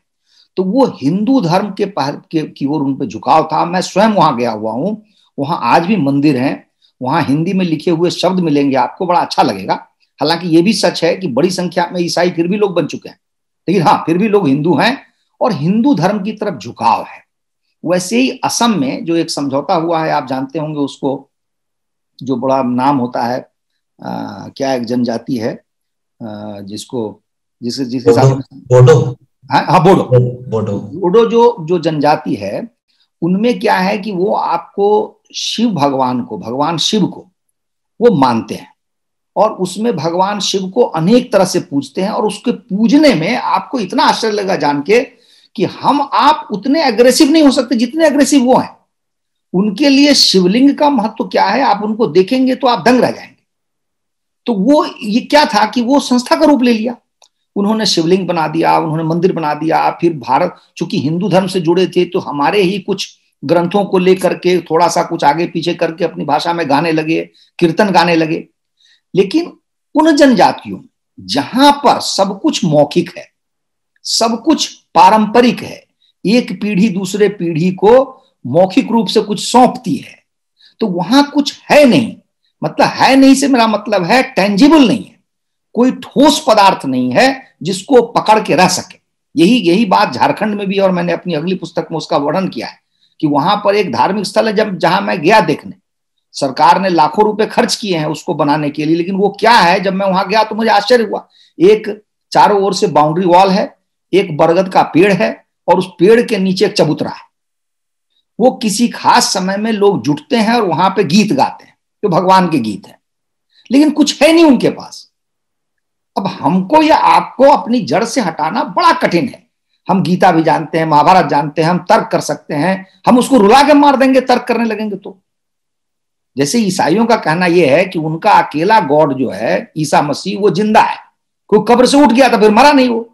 तो वो हिंदू धर्म के, के की ओर उन पर झुकाव था मैं स्वयं वहां गया हुआ हूं वहां आज भी मंदिर हैं वहां हिंदी में लिखे हुए शब्द मिलेंगे आपको बड़ा अच्छा लगेगा हालांकि ये भी सच है कि बड़ी संख्या में ईसाई फिर भी लोग बन चुके हैं लेकिन हाँ फिर भी लोग हिंदू हैं और हिंदू धर्म की तरफ झुकाव है वैसे ही असम में जो एक समझौता हुआ है आप जानते होंगे उसको जो बड़ा नाम होता है आ, क्या एक जनजाति है आ, जिसको जिस हिसाब से बोडो हाँ, हाँ बोडो बोडो बोडो जो जो जनजाति है उनमें क्या है कि वो आपको शिव भगवान को भगवान शिव को वो मानते हैं और उसमें भगवान शिव को अनेक तरह से पूजते हैं और उसके पूजने में आपको इतना आश्चर्य लगा जान के कि हम आप उतने अग्रेसिव नहीं हो सकते जितने अग्रेसिव वो हैं उनके लिए शिवलिंग का महत्व क्या है आप उनको देखेंगे तो आप दंग रह जाएंगे तो वो ये क्या था कि वो संस्था का रूप ले लिया उन्होंने शिवलिंग बना दिया उन्होंने मंदिर बना दिया फिर भारत चूंकि हिंदू धर्म से जुड़े थे तो हमारे ही कुछ ग्रंथों को लेकर के थोड़ा सा कुछ आगे पीछे करके अपनी भाषा में गाने लगे कीर्तन गाने लगे लेकिन उन जनजातियों जहां पर सब कुछ मौखिक है सब कुछ पारंपरिक है एक पीढ़ी दूसरे पीढ़ी को मौखिक रूप से कुछ सौंपती है तो वहां कुछ है नहीं मतलब है नहीं से मेरा मतलब है टेंजिबल नहीं है कोई ठोस पदार्थ नहीं है जिसको पकड़ के रह सके यही यही बात झारखंड में भी और मैंने अपनी अगली पुस्तक में उसका वर्णन किया है कि वहां पर एक धार्मिक स्थल है जब जहां मैं गया देखने सरकार ने लाखों रुपए खर्च किए हैं उसको बनाने के लिए लेकिन वो क्या है जब मैं वहां गया तो मुझे आश्चर्य हुआ एक चारों ओर से बाउंड्री वॉल है एक बरगद का पेड़ है और उस पेड़ के नीचे एक चबूतरा है वो किसी खास समय में लोग जुटते हैं और वहां पे गीत गाते हैं जो भगवान के गीत है लेकिन कुछ है नहीं उनके पास अब हमको या आपको अपनी जड़ से हटाना बड़ा कठिन है हम गीता भी जानते हैं महाभारत जानते हैं हम तर्क कर सकते हैं हम उसको रुला के मार देंगे तर्क करने लगेंगे तो जैसे ईसाइयों का कहना यह है कि उनका अकेला गॉड जो है ईसा मसीह वो जिंदा है कोई कब्र से उठ गया था तो फिर मरा नहीं वो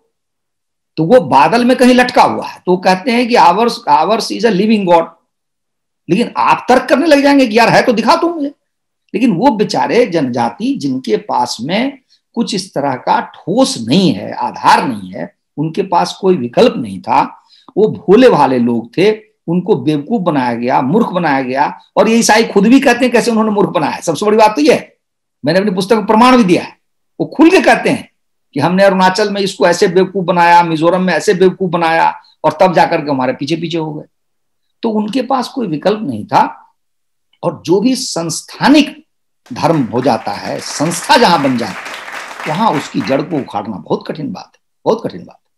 तो वो बादल में कहीं लटका हुआ है तो कहते हैं कि ours ours is a living god लेकिन आप तर्क करने लग जाएंगे कि यार है तो दिखा तू तो मुझे लेकिन वो बेचारे जनजाति जिनके पास में कुछ इस तरह का ठोस नहीं है आधार नहीं है उनके पास कोई विकल्प नहीं था वो भोले भाले लोग थे उनको बेवकूफ बनाया गया मूर्ख बनाया गया और ये ईसाई खुद भी कहते हैं कैसे उन्होंने मूर्ख बनाया सबसे बड़ी बात तो ये है मैंने अपनी पुस्तक में प्रमाण भी दिया है वो खुल के कहते हैं कि हमने अरुणाचल में इसको ऐसे बेवकूफ बनाया मिजोरम में ऐसे बेवकूफ बनाया और तब जाकर के हमारे पीछे पीछे हो गए तो उनके पास कोई विकल्प नहीं था और जो भी संस्थानिक धर्म हो जाता है संस्था जहां बन जाती है वहां उसकी जड़ को उखाड़ना बहुत कठिन बात है बहुत कठिन बात है